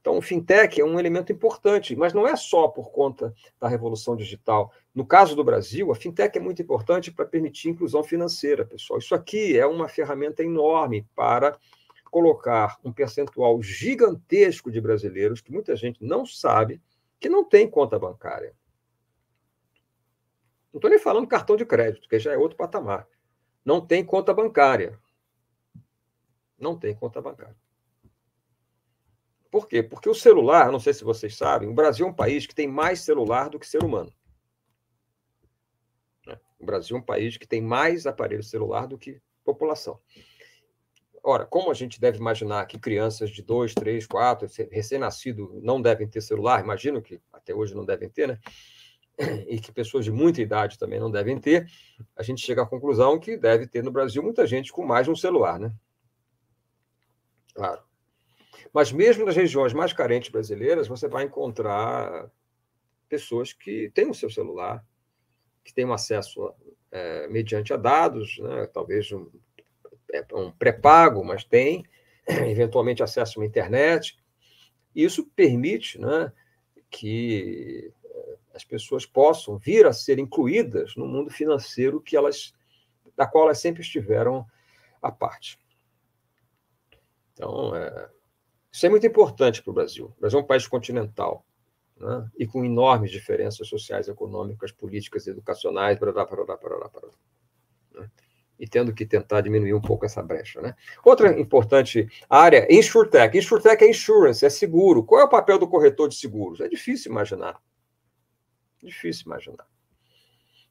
Então, o fintech é um elemento importante, mas não é só por conta da revolução digital. No caso do Brasil, a fintech é muito importante para permitir inclusão financeira, pessoal. Isso aqui é uma ferramenta enorme para colocar um percentual gigantesco de brasileiros, que muita gente não sabe, que não tem conta bancária. Não estou nem falando cartão de crédito, que já é outro patamar. Não tem conta bancária. Não tem conta bancária. Por quê? Porque o celular, não sei se vocês sabem, o Brasil é um país que tem mais celular do que ser humano. Né? O Brasil é um país que tem mais aparelho celular do que população. Ora, como a gente deve imaginar que crianças de 2, 3, 4, recém-nascido não devem ter celular, imagino que até hoje não devem ter, né? E que pessoas de muita idade também não devem ter, a gente chega à conclusão que deve ter no Brasil muita gente com mais de um celular, né? Claro. Mas mesmo nas regiões mais carentes brasileiras, você vai encontrar pessoas que têm o seu celular, que têm um acesso é, mediante a dados, né? talvez um é um pré-pago, mas tem eventualmente acesso à internet. Isso permite né, que eh, as pessoas possam vir a ser incluídas no mundo financeiro que elas, da qual elas sempre estiveram à parte. Então, é, isso é muito importante para o Brasil. O Brasil é um país continental né, e com enormes diferenças sociais, econômicas, políticas, educacionais, blá, blá, blá, blá, blá, blá, blá e tendo que tentar diminuir um pouco essa brecha. Né? Outra importante área, insurtech. Insurtech é insurance, é seguro. Qual é o papel do corretor de seguros? É difícil imaginar. Difícil imaginar.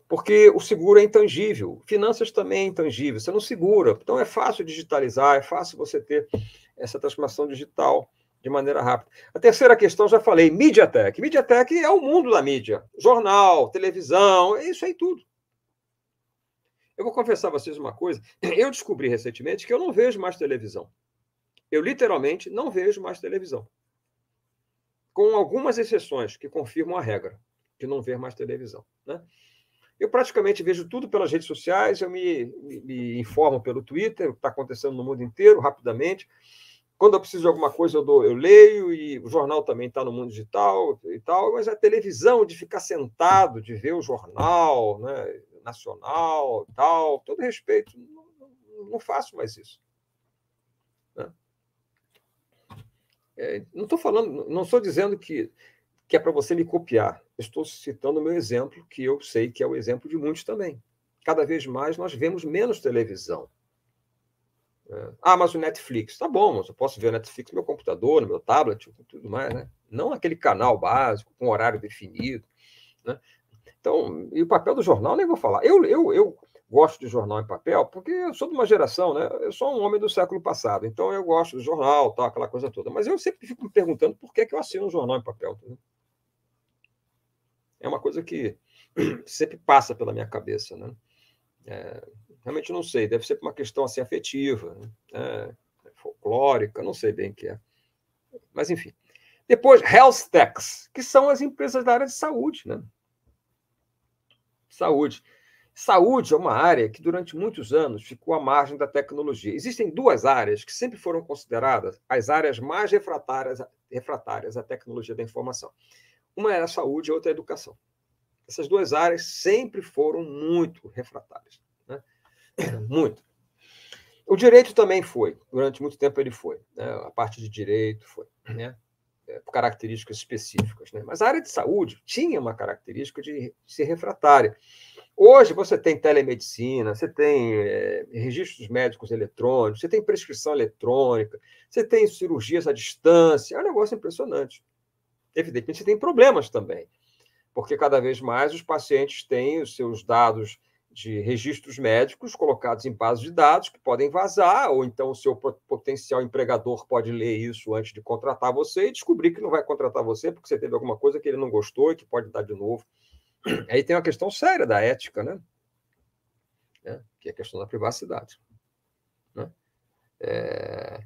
Porque o seguro é intangível, finanças também é intangível, você não segura. Então é fácil digitalizar, é fácil você ter essa transformação digital de maneira rápida. A terceira questão, já falei, MediaTek. MediaTek é o mundo da mídia. Jornal, televisão, isso aí é tudo. Eu vou confessar a vocês uma coisa. Eu descobri recentemente que eu não vejo mais televisão. Eu literalmente não vejo mais televisão. Com algumas exceções que confirmam a regra de não ver mais televisão. Né? Eu praticamente vejo tudo pelas redes sociais, eu me, me, me informo pelo Twitter, o que está acontecendo no mundo inteiro rapidamente. Quando eu preciso de alguma coisa, eu, dou, eu leio, e o jornal também está no mundo digital e tal, mas a televisão, de ficar sentado, de ver o jornal, né? nacional, tal, todo respeito, não, não faço mais isso. Né? É, não estou falando, não estou dizendo que, que é para você me copiar. Estou citando o meu exemplo, que eu sei que é o exemplo de muitos também. Cada vez mais nós vemos menos televisão. Né? Ah, mas o Netflix, tá bom, mas eu posso ver o Netflix no meu computador, no meu tablet, tudo mais, né? Não aquele canal básico, com horário definido. Né? Então, e o papel do jornal, nem vou falar. Eu, eu, eu gosto de jornal em papel porque eu sou de uma geração, né? Eu sou um homem do século passado, então eu gosto do jornal, tal, aquela coisa toda. Mas eu sempre fico me perguntando por que, é que eu assino um jornal em papel. Né? É uma coisa que sempre passa pela minha cabeça, né? É, realmente não sei, deve ser uma questão assim afetiva, né? É, é, folclórica, não sei bem o que é. Mas enfim. Depois, health techs, que são as empresas da área de saúde, né? saúde. Saúde é uma área que durante muitos anos ficou à margem da tecnologia. Existem duas áreas que sempre foram consideradas as áreas mais refratárias, refratárias à tecnologia da informação. Uma era é a saúde e outra é a educação. Essas duas áreas sempre foram muito refratárias. Né? Muito. O direito também foi, durante muito tempo ele foi. Né? A parte de direito foi. Né? É, características específicas. Né? Mas a área de saúde tinha uma característica de ser refratária. Hoje você tem telemedicina, você tem é, registros médicos eletrônicos, você tem prescrição eletrônica, você tem cirurgias à distância, é um negócio impressionante. Evidentemente, você tem problemas também, porque cada vez mais os pacientes têm os seus dados de registros médicos colocados em bases de dados que podem vazar, ou então o seu potencial empregador pode ler isso antes de contratar você e descobrir que não vai contratar você porque você teve alguma coisa que ele não gostou e que pode dar de novo. Aí tem uma questão séria da ética, né? É, que é a questão da privacidade. Né? É...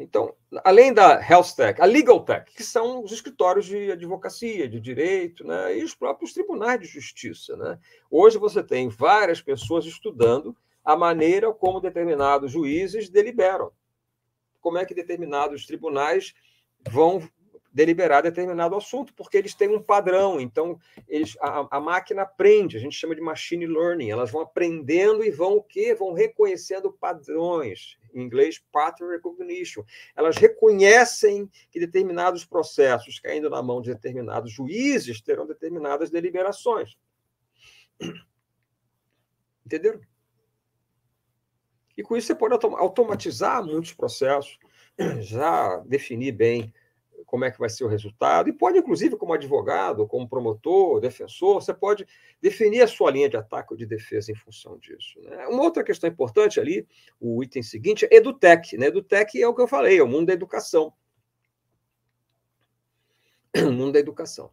Então, além da Health Tech, a Legal Tech, que são os escritórios de advocacia, de direito, né, e os próprios tribunais de justiça. Né? Hoje você tem várias pessoas estudando a maneira como determinados juízes deliberam. Como é que determinados tribunais vão deliberar determinado assunto, porque eles têm um padrão. Então, eles, a, a máquina aprende, a gente chama de machine learning. Elas vão aprendendo e vão o quê? Vão reconhecendo padrões. Em inglês, pattern recognition. Elas reconhecem que determinados processos caindo na mão de determinados juízes terão determinadas deliberações. Entenderam? E com isso você pode automatizar muitos processos, já definir bem como é que vai ser o resultado, e pode, inclusive, como advogado, como promotor, defensor, você pode definir a sua linha de ataque ou de defesa em função disso. Né? Uma outra questão importante ali, o item seguinte, é EduTech. Né? EduTech é o que eu falei, é o mundo da educação. O mundo da educação.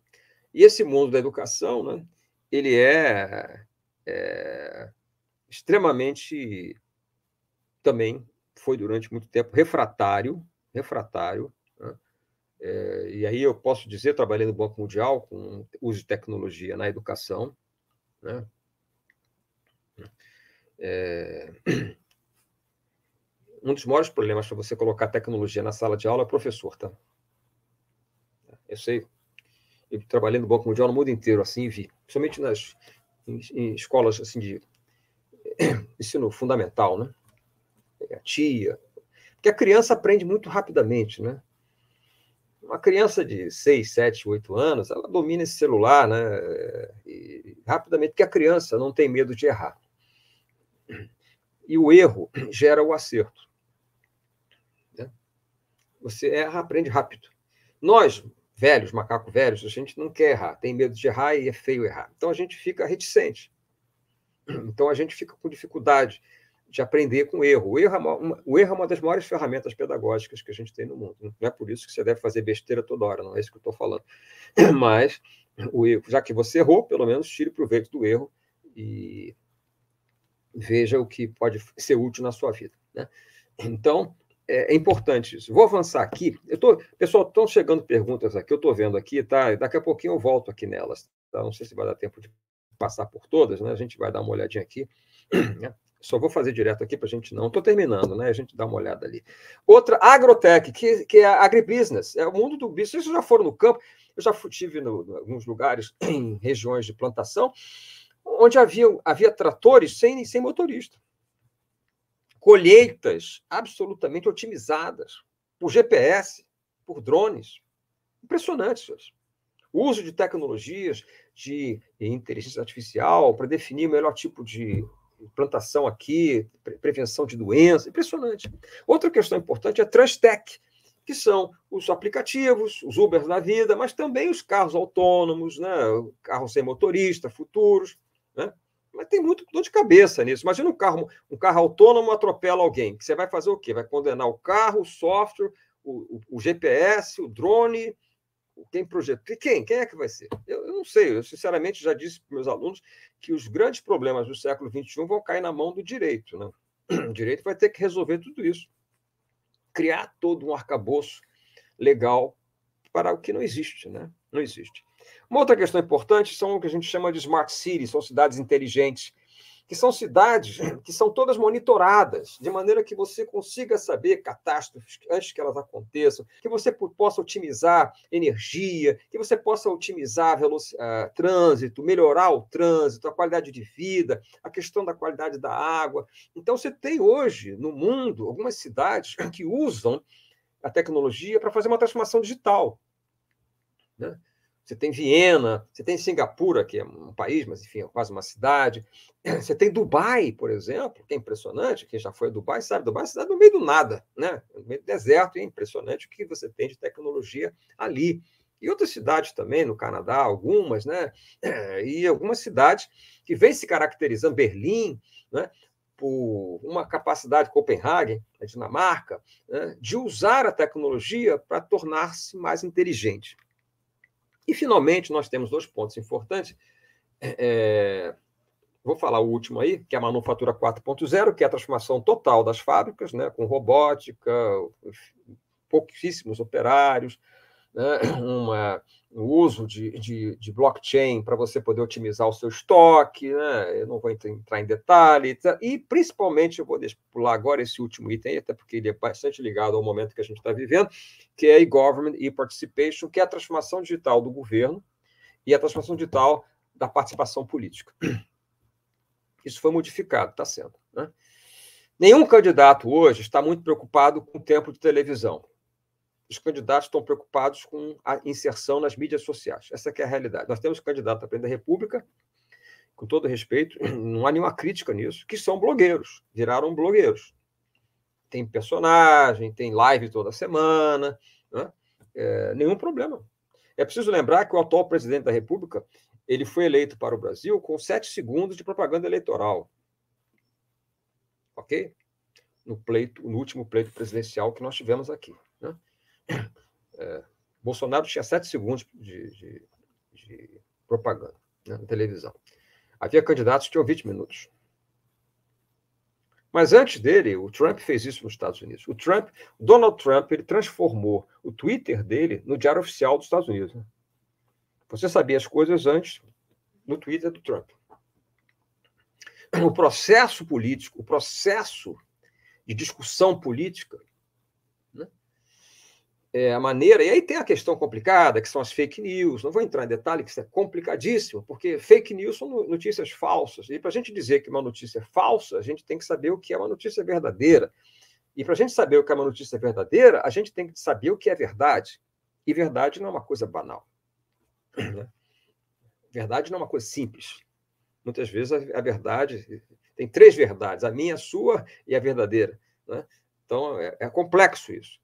E esse mundo da educação, né, ele é, é extremamente também foi durante muito tempo refratário, refratário é, e aí eu posso dizer, trabalhei no Banco Mundial com uso de tecnologia na educação, né? É, um dos maiores problemas para você colocar tecnologia na sala de aula é professor, tá? Eu sei, eu trabalhei no Banco Mundial no mundo inteiro, assim, vi, principalmente nas em, em escolas assim de ensino fundamental, né? A tia, porque a criança aprende muito rapidamente, né? Uma criança de 6, 7, 8 anos, ela domina esse celular, né? E, rapidamente, porque a criança não tem medo de errar. E o erro gera o acerto. Né? Você erra, aprende rápido. Nós, velhos, macaco velhos, a gente não quer errar, tem medo de errar e é feio errar. Então a gente fica reticente. Então a gente fica com dificuldade de aprender com erro. O erro, é uma, o erro é uma das maiores ferramentas pedagógicas que a gente tem no mundo. Né? Não é por isso que você deve fazer besteira toda hora, não é isso que eu estou falando. Mas, o erro, já que você errou, pelo menos tire proveito do erro e veja o que pode ser útil na sua vida. Né? Então, é, é importante isso. Vou avançar aqui. Eu tô, pessoal, estão chegando perguntas aqui, eu estou vendo aqui, tá? Daqui a pouquinho eu volto aqui nelas. Tá? Não sei se vai dar tempo de passar por todas, né? A gente vai dar uma olhadinha aqui. Né? Só vou fazer direto aqui para a gente não. Estou terminando, né? A gente dá uma olhada ali. Outra, Agrotech, que, que é a agribusiness. É o mundo do business. Vocês já foram no campo? Eu já estive em alguns lugares, em regiões de plantação, onde havia, havia tratores sem, sem motorista. Colheitas absolutamente otimizadas por GPS, por drones. Impressionante, senhores. O uso de tecnologias de inteligência artificial para definir o melhor tipo de implantação aqui, prevenção de doenças, impressionante. Outra questão importante é Transtech, que são os aplicativos, os Ubers da vida, mas também os carros autônomos, né? carros sem motorista, futuros. Né? Mas tem muito dor de cabeça nisso. Imagina um carro, um carro autônomo atropela alguém. Você vai fazer o quê? Vai condenar o carro, o software, o, o, o GPS, o drone, quem projeta. Quem? Quem é que vai ser? Eu, eu não sei. Eu, sinceramente, já disse para meus alunos que os grandes problemas do século XXI vão cair na mão do direito. Né? O direito vai ter que resolver tudo isso. Criar todo um arcabouço legal para o que não existe. Né? Não existe. Uma outra questão importante são o que a gente chama de smart cities, são cidades inteligentes que são cidades que são todas monitoradas, de maneira que você consiga saber catástrofes antes que elas aconteçam, que você possa otimizar energia, que você possa otimizar uh, trânsito, melhorar o trânsito, a qualidade de vida, a questão da qualidade da água. Então, você tem hoje no mundo algumas cidades que usam a tecnologia para fazer uma transformação digital. Né? você tem Viena, você tem Singapura, que é um país, mas enfim, é quase uma cidade. Você tem Dubai, por exemplo, que é impressionante. Quem já foi a Dubai sabe, Dubai é uma cidade no meio do nada, né? no meio do deserto, e é impressionante o que você tem de tecnologia ali. E outras cidades também, no Canadá, algumas, né? E algumas cidades que vêm se caracterizando, Berlim, né? por uma capacidade, Copenhague, a Dinamarca, né? de usar a tecnologia para tornar-se mais inteligente. E, finalmente, nós temos dois pontos importantes. É, é, vou falar o último aí, que é a manufatura 4.0, que é a transformação total das fábricas, né, com robótica, pouquíssimos operários, né, uma, um uso de, de, de blockchain para você poder otimizar o seu estoque, né, eu não vou entrar em detalhes, tá, e principalmente eu vou pular agora esse último item, até porque ele é bastante ligado ao momento que a gente está vivendo, que é e-government e participation, que é a transformação digital do governo e a transformação digital da participação política. Isso foi modificado, está sendo. Né? Nenhum candidato hoje está muito preocupado com o tempo de televisão os candidatos estão preocupados com a inserção nas mídias sociais. Essa é a realidade. Nós temos candidato à presidente da República, com todo respeito, não há nenhuma crítica nisso, que são blogueiros, viraram blogueiros. Tem personagem, tem live toda semana, né? é, nenhum problema. É preciso lembrar que o atual presidente da República ele foi eleito para o Brasil com sete segundos de propaganda eleitoral. Ok? No pleito, no último pleito presidencial que nós tivemos aqui. Né? é, Bolsonaro tinha sete segundos de, de, de propaganda né, na televisão. Havia candidatos que tinham 20 minutos. Mas antes dele, o Trump fez isso nos Estados Unidos. O Trump, Donald Trump, ele transformou o Twitter dele no Diário Oficial dos Estados Unidos. Você sabia as coisas antes no Twitter do Trump. O processo político, o processo de discussão política é, a maneira. E aí tem a questão complicada, que são as fake news. Não vou entrar em detalhe, que isso é complicadíssimo, porque fake news são notícias falsas. E para a gente dizer que uma notícia é falsa, a gente tem que saber o que é uma notícia verdadeira. E para a gente saber o que é uma notícia verdadeira, a gente tem que saber o que é verdade. E verdade não é uma coisa banal. Né? Verdade não é uma coisa simples. Muitas vezes a, a, verdade tem três verdades: a minha, a sua e a verdadeira. Né? Então é, é, complexo isso.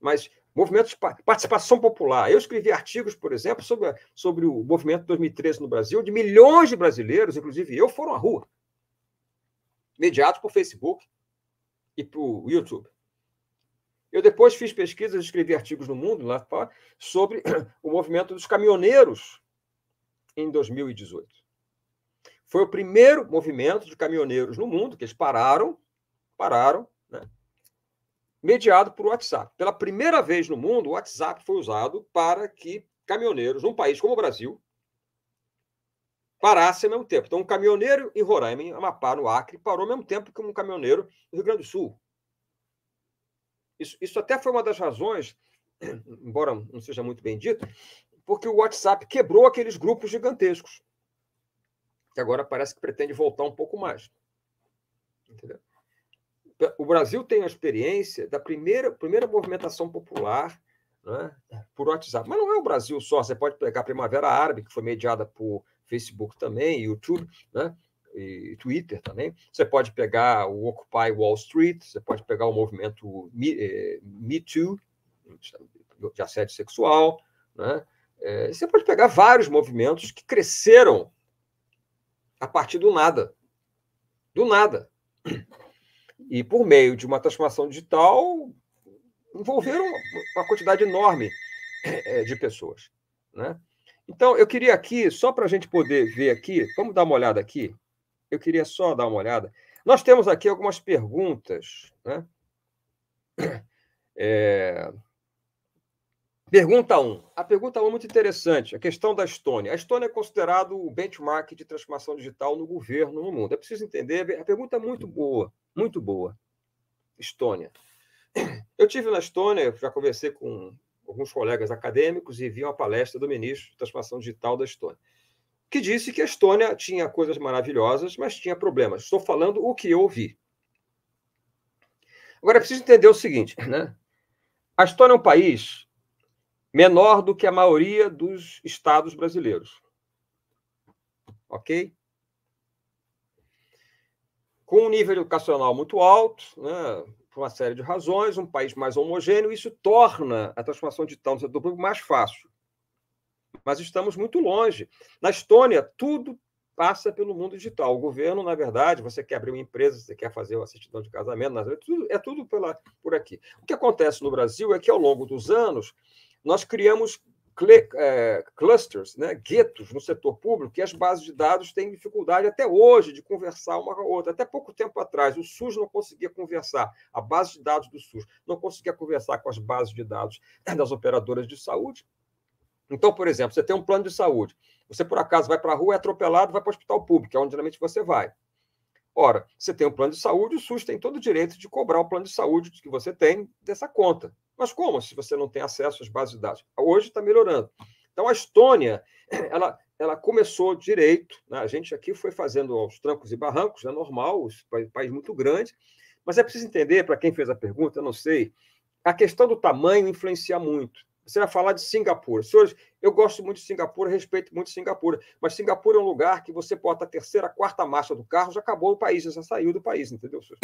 Mas movimentos participação popular. Eu escrevi artigos, por exemplo, sobre, sobre o movimento de 2013 no Brasil, de milhões de brasileiros, inclusive eu, foram à rua, mediados por Facebook e por YouTube. Eu depois fiz pesquisas, escrevi artigos no mundo lá fora, sobre o movimento dos caminhoneiros em 2018. Foi o primeiro movimento de caminhoneiros no mundo que eles pararam, pararam, né? mediado por WhatsApp. Pela primeira vez no mundo, o WhatsApp foi usado para que caminhoneiros, num país como o Brasil, parassem ao mesmo tempo. Então, um caminhoneiro em Roraima, em Amapá, no Acre, parou ao mesmo tempo que um caminhoneiro no Rio Grande do Sul. Isso, isso até foi uma das razões, embora não seja muito bem dito, porque o WhatsApp quebrou aqueles grupos gigantescos. Que agora parece que pretende voltar um pouco mais. Entendeu? o Brasil tem a experiência da primeira, primeira movimentação popular né, por WhatsApp. Mas não é o Brasil só, você pode pegar a Primavera Árabe, que foi mediada por Facebook também, YouTube, né, e Twitter também. Você pode pegar o Occupy Wall Street, você pode pegar o movimento Me, eh, Me Too, de assédio sexual, né? É, você pode pegar vários movimentos que cresceram a partir do nada. Do nada. E por meio de uma transformação digital, envolveram uma quantidade enorme eh, eh, de pessoas. Né? Então, eu queria aqui, só para a gente poder ver aqui, vamos dar uma olhada aqui. Eu queria só dar uma olhada. Nós temos aqui algumas perguntas. Né? É... Pergunta 1. Um. A pergunta 1 um é muito interessante, a questão da Estônia. A Estônia é considerado o benchmark de transformação digital no governo no mundo. É preciso entender, a pergunta é muito uhum. boa muito boa. Estônia. Eu tive na Estônia, já conversei com alguns colegas acadêmicos e vi uma palestra do ministro de Transformação Digital da Estônia, que disse que a Estônia tinha coisas maravilhosas, mas tinha problemas. Estou falando o que eu ouvi. Agora, é preciso entender o seguinte, né? A Estônia é um país menor do que a maioria dos estados brasileiros. Ok? com um nível educacional muito alto, né, por uma série de razões, um país mais homogêneo, isso torna a transformação digital no setor público mais fácil. Mas estamos muito longe. Na Estônia, tudo passa pelo mundo digital. O governo, na verdade, você quer abrir uma empresa, você quer fazer uma certidão de casamento, é tudo, é tudo pela, por aqui. O que acontece no Brasil é que, ao longo dos anos, nós criamos é, clusters, né, guetos no setor público, que as bases de dados têm dificuldade até hoje de conversar uma com a outra. Até pouco tempo atrás, o SUS não conseguia conversar, a base de dados do SUS não conseguia conversar com as bases de dados das operadoras de saúde. Então, por exemplo, você tem um plano de saúde, você por acaso vai para a rua, é atropelado, vai para o hospital público, é onde geralmente você vai. Ora, você tem um plano de saúde, o SUS tem todo o direito de cobrar o plano de saúde que você tem dessa conta. Mas como se você não tem acesso às bases de dados? Hoje está melhorando. Então, a Estônia, ela, ela começou direito. Né? A gente aqui foi fazendo aos trancos e barrancos, é normal, é um país muito grande. Mas é preciso entender, para quem fez a pergunta, eu não sei, a questão do tamanho influencia muito. Você vai falar de Singapura. Senhores, eu gosto muito de Singapura, respeito muito Singapura, mas Singapura é um lugar que você bota a terceira, a quarta marcha do carro, já acabou o país, já saiu do país, entendeu, senhor?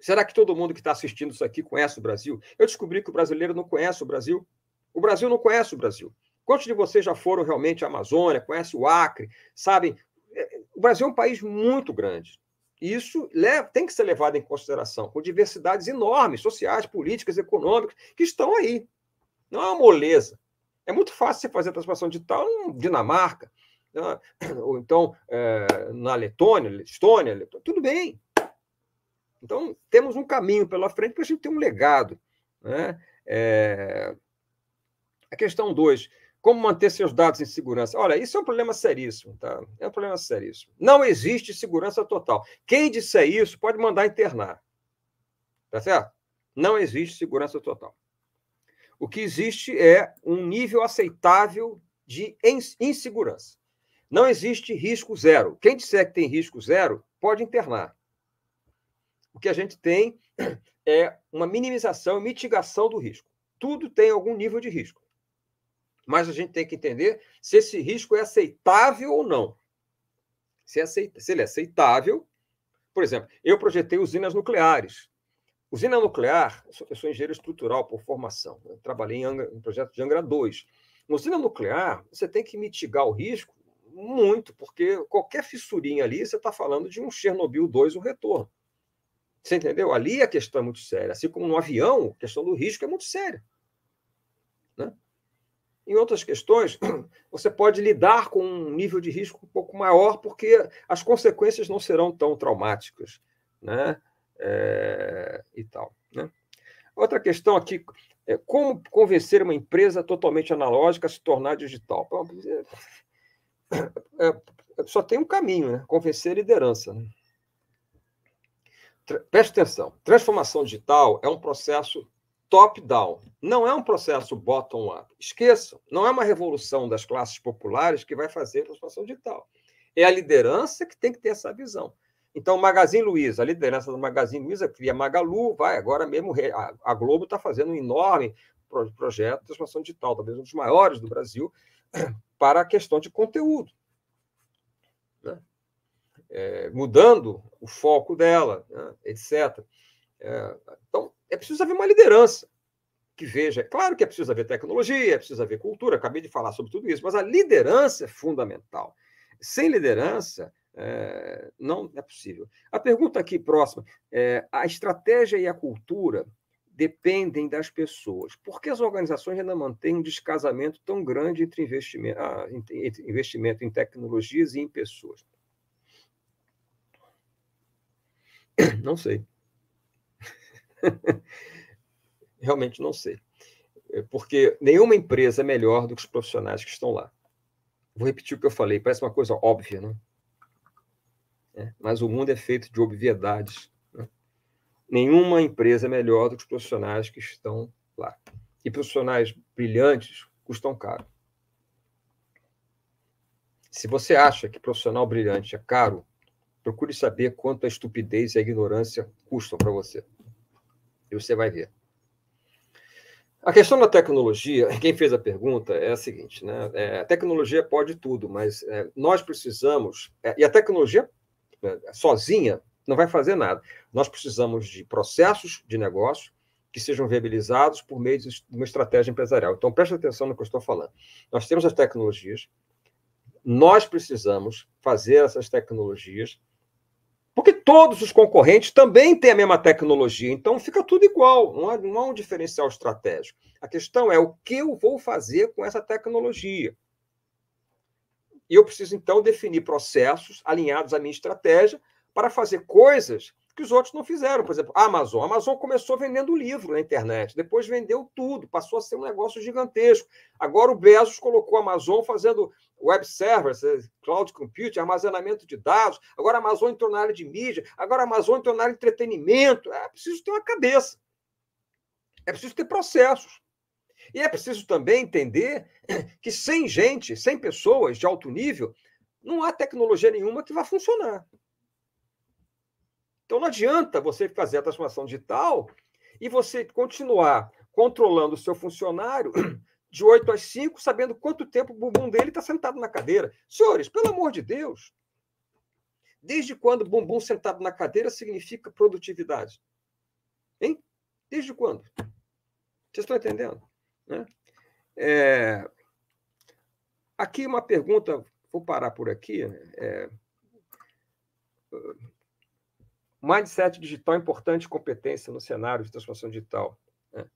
Será que todo mundo que está assistindo isso aqui conhece o Brasil? Eu descobri que o brasileiro não conhece o Brasil. O Brasil não conhece o Brasil. Quantos de vocês já foram realmente à Amazônia, conhecem o Acre, sabem? É, o Brasil é um país muito grande. Isso tem que ser levado em consideração, com diversidades enormes, sociais, políticas, econômicas, que estão aí. Não é uma moleza. É muito fácil você fazer a transformação digital em Dinamarca, né? ou então eh, na Letônia, Estônia, Letônia. tudo bem. Então, temos um caminho pela frente para a gente ter um legado. Né? É... A questão 2. Como manter seus dados em segurança? Olha, isso é um problema seríssimo, tá? É um problema seríssimo. Não existe segurança total. Quem disser isso pode mandar internar. Tá certo? Não existe segurança total. O que existe é um nível aceitável de insegurança. Não existe risco zero. Quem disser que tem risco zero pode internar o que a gente tem é uma minimização e mitigação do risco. Tudo tem algum nível de risco. Mas a gente tem que entender se esse risco é aceitável ou não. Se, é aceita, se ele é aceitável, por exemplo, eu projetei usinas nucleares. Usina nuclear, eu sou, eu sou engenheiro estrutural por formação, né? trabalhei em, Angra, em projeto de Angra 2. Na usina nuclear, você tem que mitigar o risco muito, porque qualquer fissurinha ali, você está falando de um Chernobyl 2, um retorno. Você entendeu? Ali a questão é muito séria. Assim como no avião, a questão do risco é muito séria. Né? Em outras questões, você pode lidar com um nível de risco um pouco maior, porque as consequências não serão tão traumáticas. Né? É, e tal. Né? Outra questão aqui é como convencer uma empresa totalmente analógica a se tornar digital? É, é, só tem um caminho, né? convencer a liderança. Né? preste atenção, transformação digital é um processo top-down, não é um processo bottom-up. Esqueçam, não é uma revolução das classes populares que vai fazer a transformação digital. É a liderança que tem que ter essa visão. Então, o Magazine Luiza, a liderança do Magazine Luiza cria Magalu, vai, agora mesmo a Globo está fazendo um enorme projeto de transformação digital, talvez um dos maiores do Brasil, para a questão de conteúdo. Né? é, mudando o foco dela, né, etc. É, então, é preciso haver uma liderança que veja. É claro que é preciso haver tecnologia, é preciso haver cultura, acabei de falar sobre tudo isso, mas a liderança é fundamental. Sem liderança, é, não é possível. A pergunta aqui próxima: é, a estratégia e a cultura dependem das pessoas. Por que as organizações ainda mantêm um descasamento tão grande entre investimento, ah, entre investimento em tecnologias e em pessoas? Não sei. Realmente não sei. É, porque nenhuma empresa é melhor do que os profissionais que estão lá. Vou repetir o que eu falei, parece uma coisa óbvia, né? É, mas o mundo é feito de obviedades. Né? Nenhuma empresa é melhor do que os profissionais que estão lá. E profissionais brilhantes custam caro. Se você acha que profissional brilhante é caro, Procure saber quanto a estupidez e a ignorância custam para você. E você vai ver. A questão da tecnologia, quem fez a pergunta é a seguinte, né? É, a tecnologia pode tudo, mas é, nós precisamos, é, e a tecnologia né, sozinha não vai fazer nada. Nós precisamos de processos de negócio que sejam viabilizados por meio de uma estratégia empresarial. Então, preste atenção no que eu estou falando. Nós temos as tecnologias, nós precisamos fazer essas tecnologias porque todos os concorrentes também têm a mesma tecnologia, então fica tudo igual, não há, não há um diferencial estratégico. A questão é o que eu vou fazer com essa tecnologia. E eu preciso, então, definir processos alinhados à minha estratégia para fazer coisas que os outros não fizeram. Por exemplo, a Amazon. A Amazon começou vendendo livro na internet, depois vendeu tudo, passou a ser um negócio gigantesco. Agora o Bezos colocou a Amazon fazendo web servers, eh, cloud computing, armazenamento de dados. Agora a Amazon entrou na área de mídia, agora a Amazon entrou na área de entretenimento. É preciso ter uma cabeça. É preciso ter processos. E é preciso também entender que sem gente, sem pessoas de alto nível, não há tecnologia nenhuma que vá funcionar. Então não adianta você fazer a transformação digital e você continuar controlando o seu funcionário de 8 às 5, sabendo quanto tempo o bumbum dele está sentado na cadeira. Senhores, pelo amor de Deus, desde quando bumbum sentado na cadeira significa produtividade? Hein? Desde quando? Vocês estão entendendo? Né? É... Aqui uma pergunta, vou parar por aqui. Né? É... Mindset digital é importante competência no cenário de transformação digital. Né?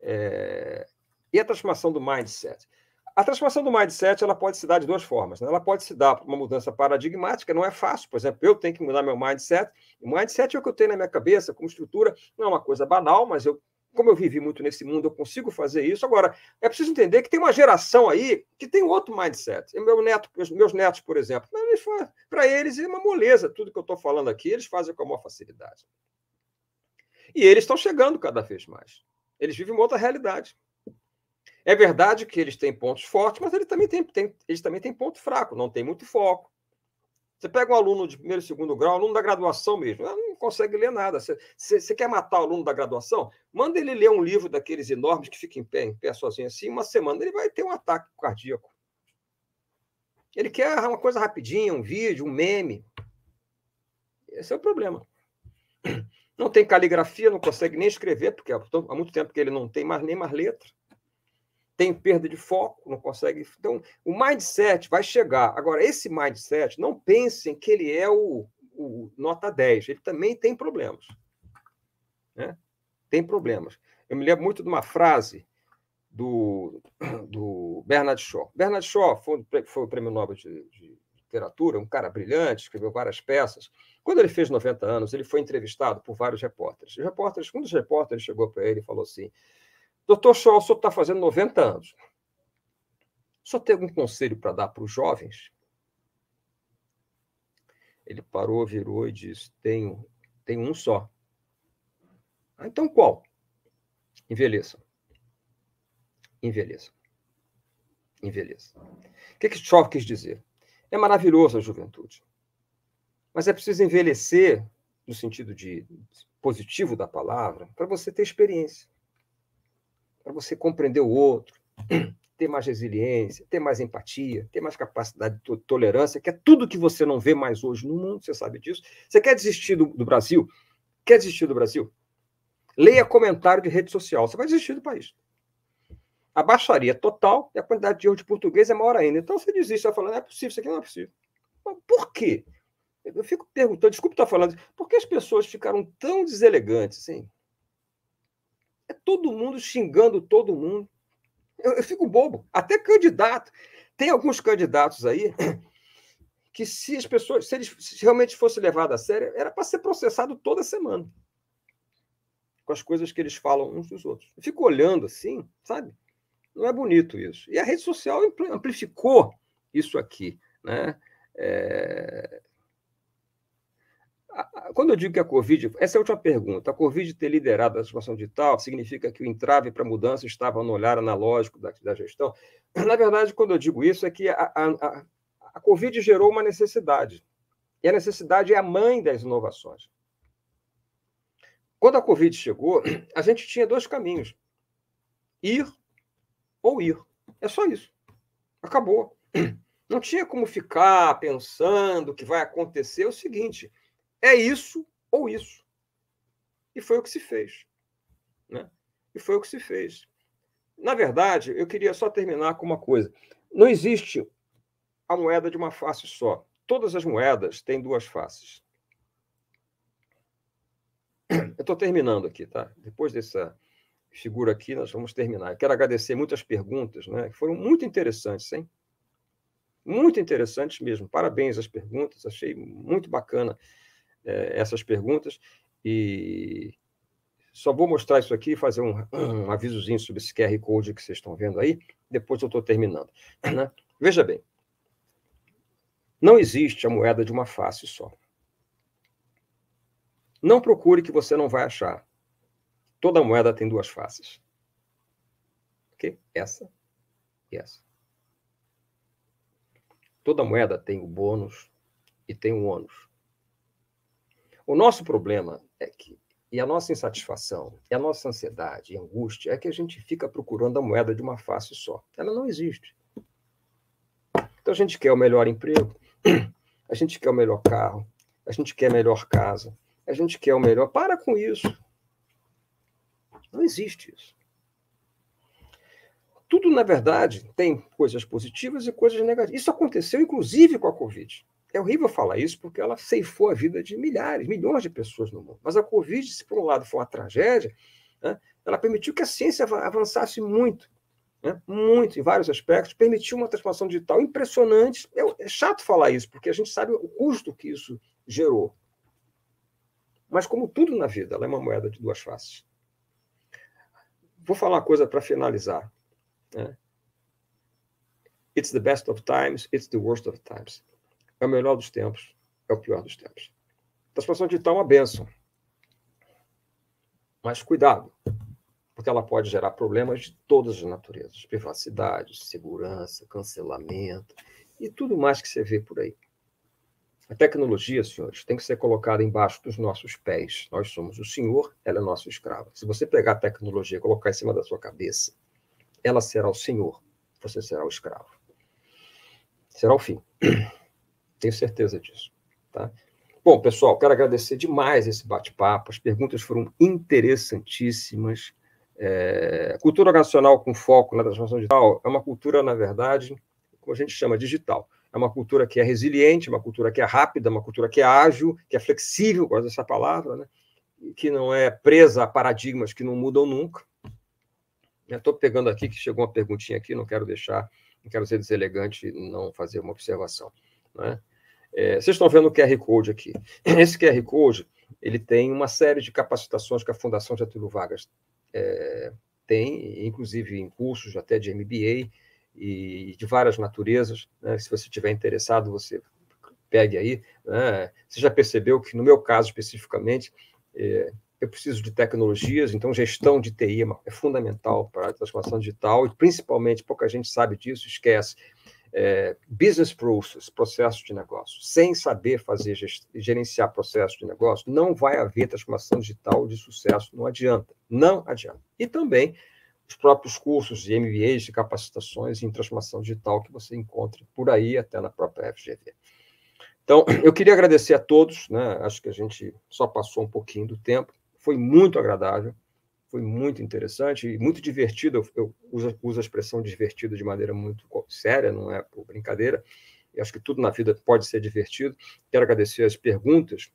É... E a transformação do mindset? A transformação do mindset ela pode se dar de duas formas. Né? Ela pode se dar por uma mudança paradigmática, não é fácil. Por exemplo, eu tenho que mudar meu mindset. O mindset é o que eu tenho na minha cabeça como estrutura. Não é uma coisa banal, mas eu como eu vivi muito nesse mundo, eu consigo fazer isso. Agora, é preciso entender que tem uma geração aí que tem outro mindset. Meu neto, meus netos, por exemplo, para eles é uma moleza tudo que eu estou falando aqui, eles fazem com a maior facilidade. E eles estão chegando cada vez mais. Eles vivem uma outra realidade. É verdade que eles têm pontos fortes, mas eles também têm, têm eles também têm ponto fraco, não tem muito foco, você pega um aluno de primeiro e segundo grau, aluno da graduação mesmo, não consegue ler nada. Você, você, você, quer matar o aluno da graduação? Manda ele ler um livro daqueles enormes que fica em pé, em pé sozinho assim, uma semana ele vai ter um ataque cardíaco. Ele quer uma coisa rapidinha, um vídeo, um meme. Esse é o problema. Não tem caligrafia, não consegue nem escrever, porque há muito tempo que ele não tem mais nem mais letra tem perda de foco, não consegue. Então, o mindset vai chegar. Agora, esse mindset, não pensem que ele é o, o nota 10, ele também tem problemas. Né? Tem problemas. Eu me lembro muito de uma frase do, do Bernard Shaw. Bernard Shaw foi, foi o prêmio Nobel de, de literatura, um cara brilhante, escreveu várias peças. Quando ele fez 90 anos, ele foi entrevistado por vários repórteres. repórteres um dos repórteres chegou para ele e falou assim: Doutor Shaw, o senhor está fazendo 90 anos. O senhor tem algum conselho para dar para os jovens? Ele parou, virou e disse: Tenho, tenho um só. Ah, então qual? Envelheça. Envelheça. Envelheça. O que, que Shaw quis dizer? É maravilhoso a juventude. Mas é preciso envelhecer, no sentido de positivo da palavra, para você ter experiência para você compreender o outro, ter mais resiliência, ter mais empatia, ter mais capacidade de tolerância, que é tudo que você não vê mais hoje no mundo, você sabe disso. Você quer desistir do, do Brasil? Quer desistir do Brasil? Leia comentário de rede social, você vai desistir do país. A baixaria total e a quantidade de erro de português é maior ainda. Então você desiste, você falando, não é possível, isso aqui não é possível. Mas por quê? Eu fico perguntando, desculpe estar falando, por que as pessoas ficaram tão deselegantes, hein? todo mundo xingando todo mundo. Eu, eu fico bobo. Até candidato. Tem alguns candidatos aí que, se as pessoas, se eles se realmente fossem levados a sério, era para ser processado toda semana. Com as coisas que eles falam uns dos outros. Eu fico olhando assim, sabe? Não é bonito isso. E a rede social amplificou isso aqui. Né? É... Quando eu digo que a Covid, essa é a última pergunta, a Covid ter liderado a situação digital significa que o entrave para a mudança estava no olhar analógico da, da, gestão? Na verdade, quando eu digo isso, é que a, a, a Covid gerou uma necessidade, e a necessidade é a mãe das inovações. Quando a Covid chegou, a gente tinha dois caminhos: ir ou ir. É só isso. Acabou. Não tinha como ficar pensando que vai acontecer o seguinte é isso ou isso. E foi o que se fez. Né? E foi o que se fez. Na verdade, eu queria só terminar com uma coisa. Não existe a moeda de uma face só. Todas as moedas têm duas faces. Eu estou terminando aqui, tá? Depois dessa figura aqui, nós vamos terminar. Eu quero agradecer muitas perguntas, né? Que foram muito interessantes, hein? Muito interessantes mesmo. Parabéns às perguntas, achei muito bacana é, essas perguntas e só vou mostrar isso aqui, fazer um, um, avisozinho sobre esse QR Code que vocês estão vendo aí, depois eu estou terminando. Né? Veja bem, não existe a moeda de uma face só. Não procure que você não vai achar. Toda moeda tem duas faces. Ok? Essa e essa. Toda moeda tem o bônus e tem o ônus. O nosso problema é que, e a nossa insatisfação, e a nossa ansiedade e angústia é que a gente fica procurando a moeda de uma face só. Ela não existe. Então a gente quer o melhor emprego, a gente quer o melhor carro, a gente quer a melhor casa, a gente quer o melhor. Para com isso. Não existe isso. Tudo, na verdade, tem coisas positivas e coisas negativas. Isso aconteceu, inclusive, com a Covid. É horrível falar isso porque ela ceifou a vida de milhares, milhões de pessoas no mundo. Mas a Covid, se por um lado foi uma tragédia, né, ela permitiu que a ciência avançasse muito, né, muito em vários aspectos, permitiu uma transformação digital impressionante. É, é chato falar isso porque a gente sabe o custo que isso gerou. Mas como tudo na vida, ela é uma moeda de duas faces. Vou falar uma coisa para finalizar. Né? It's the best of times, it's the worst of times é o melhor dos tempos, é o pior dos tempos. Transformação digital é uma benção. Mas cuidado, porque ela pode gerar problemas de todas as naturezas: privacidade, segurança, cancelamento e tudo mais que você vê por aí. A tecnologia, senhores, tem que ser colocada embaixo dos nossos pés. Nós somos o senhor, ela é nosso escravo. Se você pegar a tecnologia e colocar em cima da sua cabeça, ela será o senhor, você será o escravo. Será o fim. Tenho certeza disso. Tá? Bom, pessoal, quero agradecer demais esse bate-papo. As perguntas foram interessantíssimas. É, cultura nacional com foco na transformação digital é uma cultura, na verdade, como a gente chama, digital. É uma cultura que é resiliente, uma cultura que é rápida, uma cultura que é ágil, que é flexível, gosto dessa palavra, né? que não é presa a paradigmas que não mudam nunca. Estou pegando aqui que chegou uma perguntinha aqui, não quero deixar, não quero ser deselegante e não fazer uma observação. Né? É, vocês estão vendo o QR Code aqui. Esse QR Code ele tem uma série de capacitações que a Fundação Getúlio Vargas é, tem, inclusive em cursos até de MBA e de várias naturezas. Né? Se você estiver interessado, você pegue aí. Né? Você já percebeu que, no meu caso especificamente, é, eu preciso de tecnologias, então gestão de TI é, é fundamental para a transformação digital e, principalmente, pouca gente sabe disso, esquece é, business process, processo de negócio, sem saber fazer gerenciar processo de negócio, não vai haver transformação digital de sucesso, não adianta, não adianta. E também os próprios cursos de MBAs, de capacitações em transformação digital que você encontra por aí, até na própria FGV. Então, eu queria agradecer a todos, né? acho que a gente só passou um pouquinho do tempo, foi muito agradável foi muito interessante e muito divertido. Eu, uso, uso a expressão divertido de maneira muito séria, não é por brincadeira. E acho que tudo na vida pode ser divertido. Quero agradecer as perguntas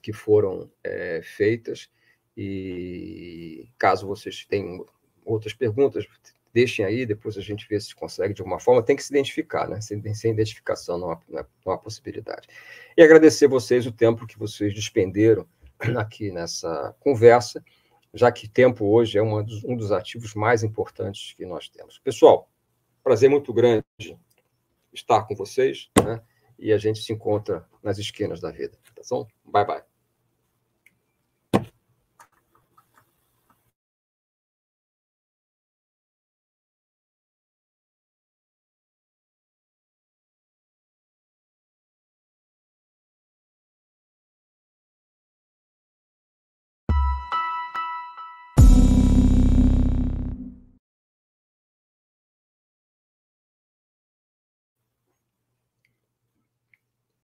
que foram é, feitas e caso vocês tenham outras perguntas, deixem aí, depois a gente vê se consegue de alguma forma. Tem que se identificar, né? Sem, sem identificação não há, não é, há possibilidade. E agradecer vocês o tempo que vocês despenderam aqui nessa conversa já que tempo hoje é dos, um dos ativos mais importantes que nós temos. Pessoal, prazer muito grande estar com vocês, né? E a gente se encontra nas esquinas da vida. Tá bom? Bye, bye.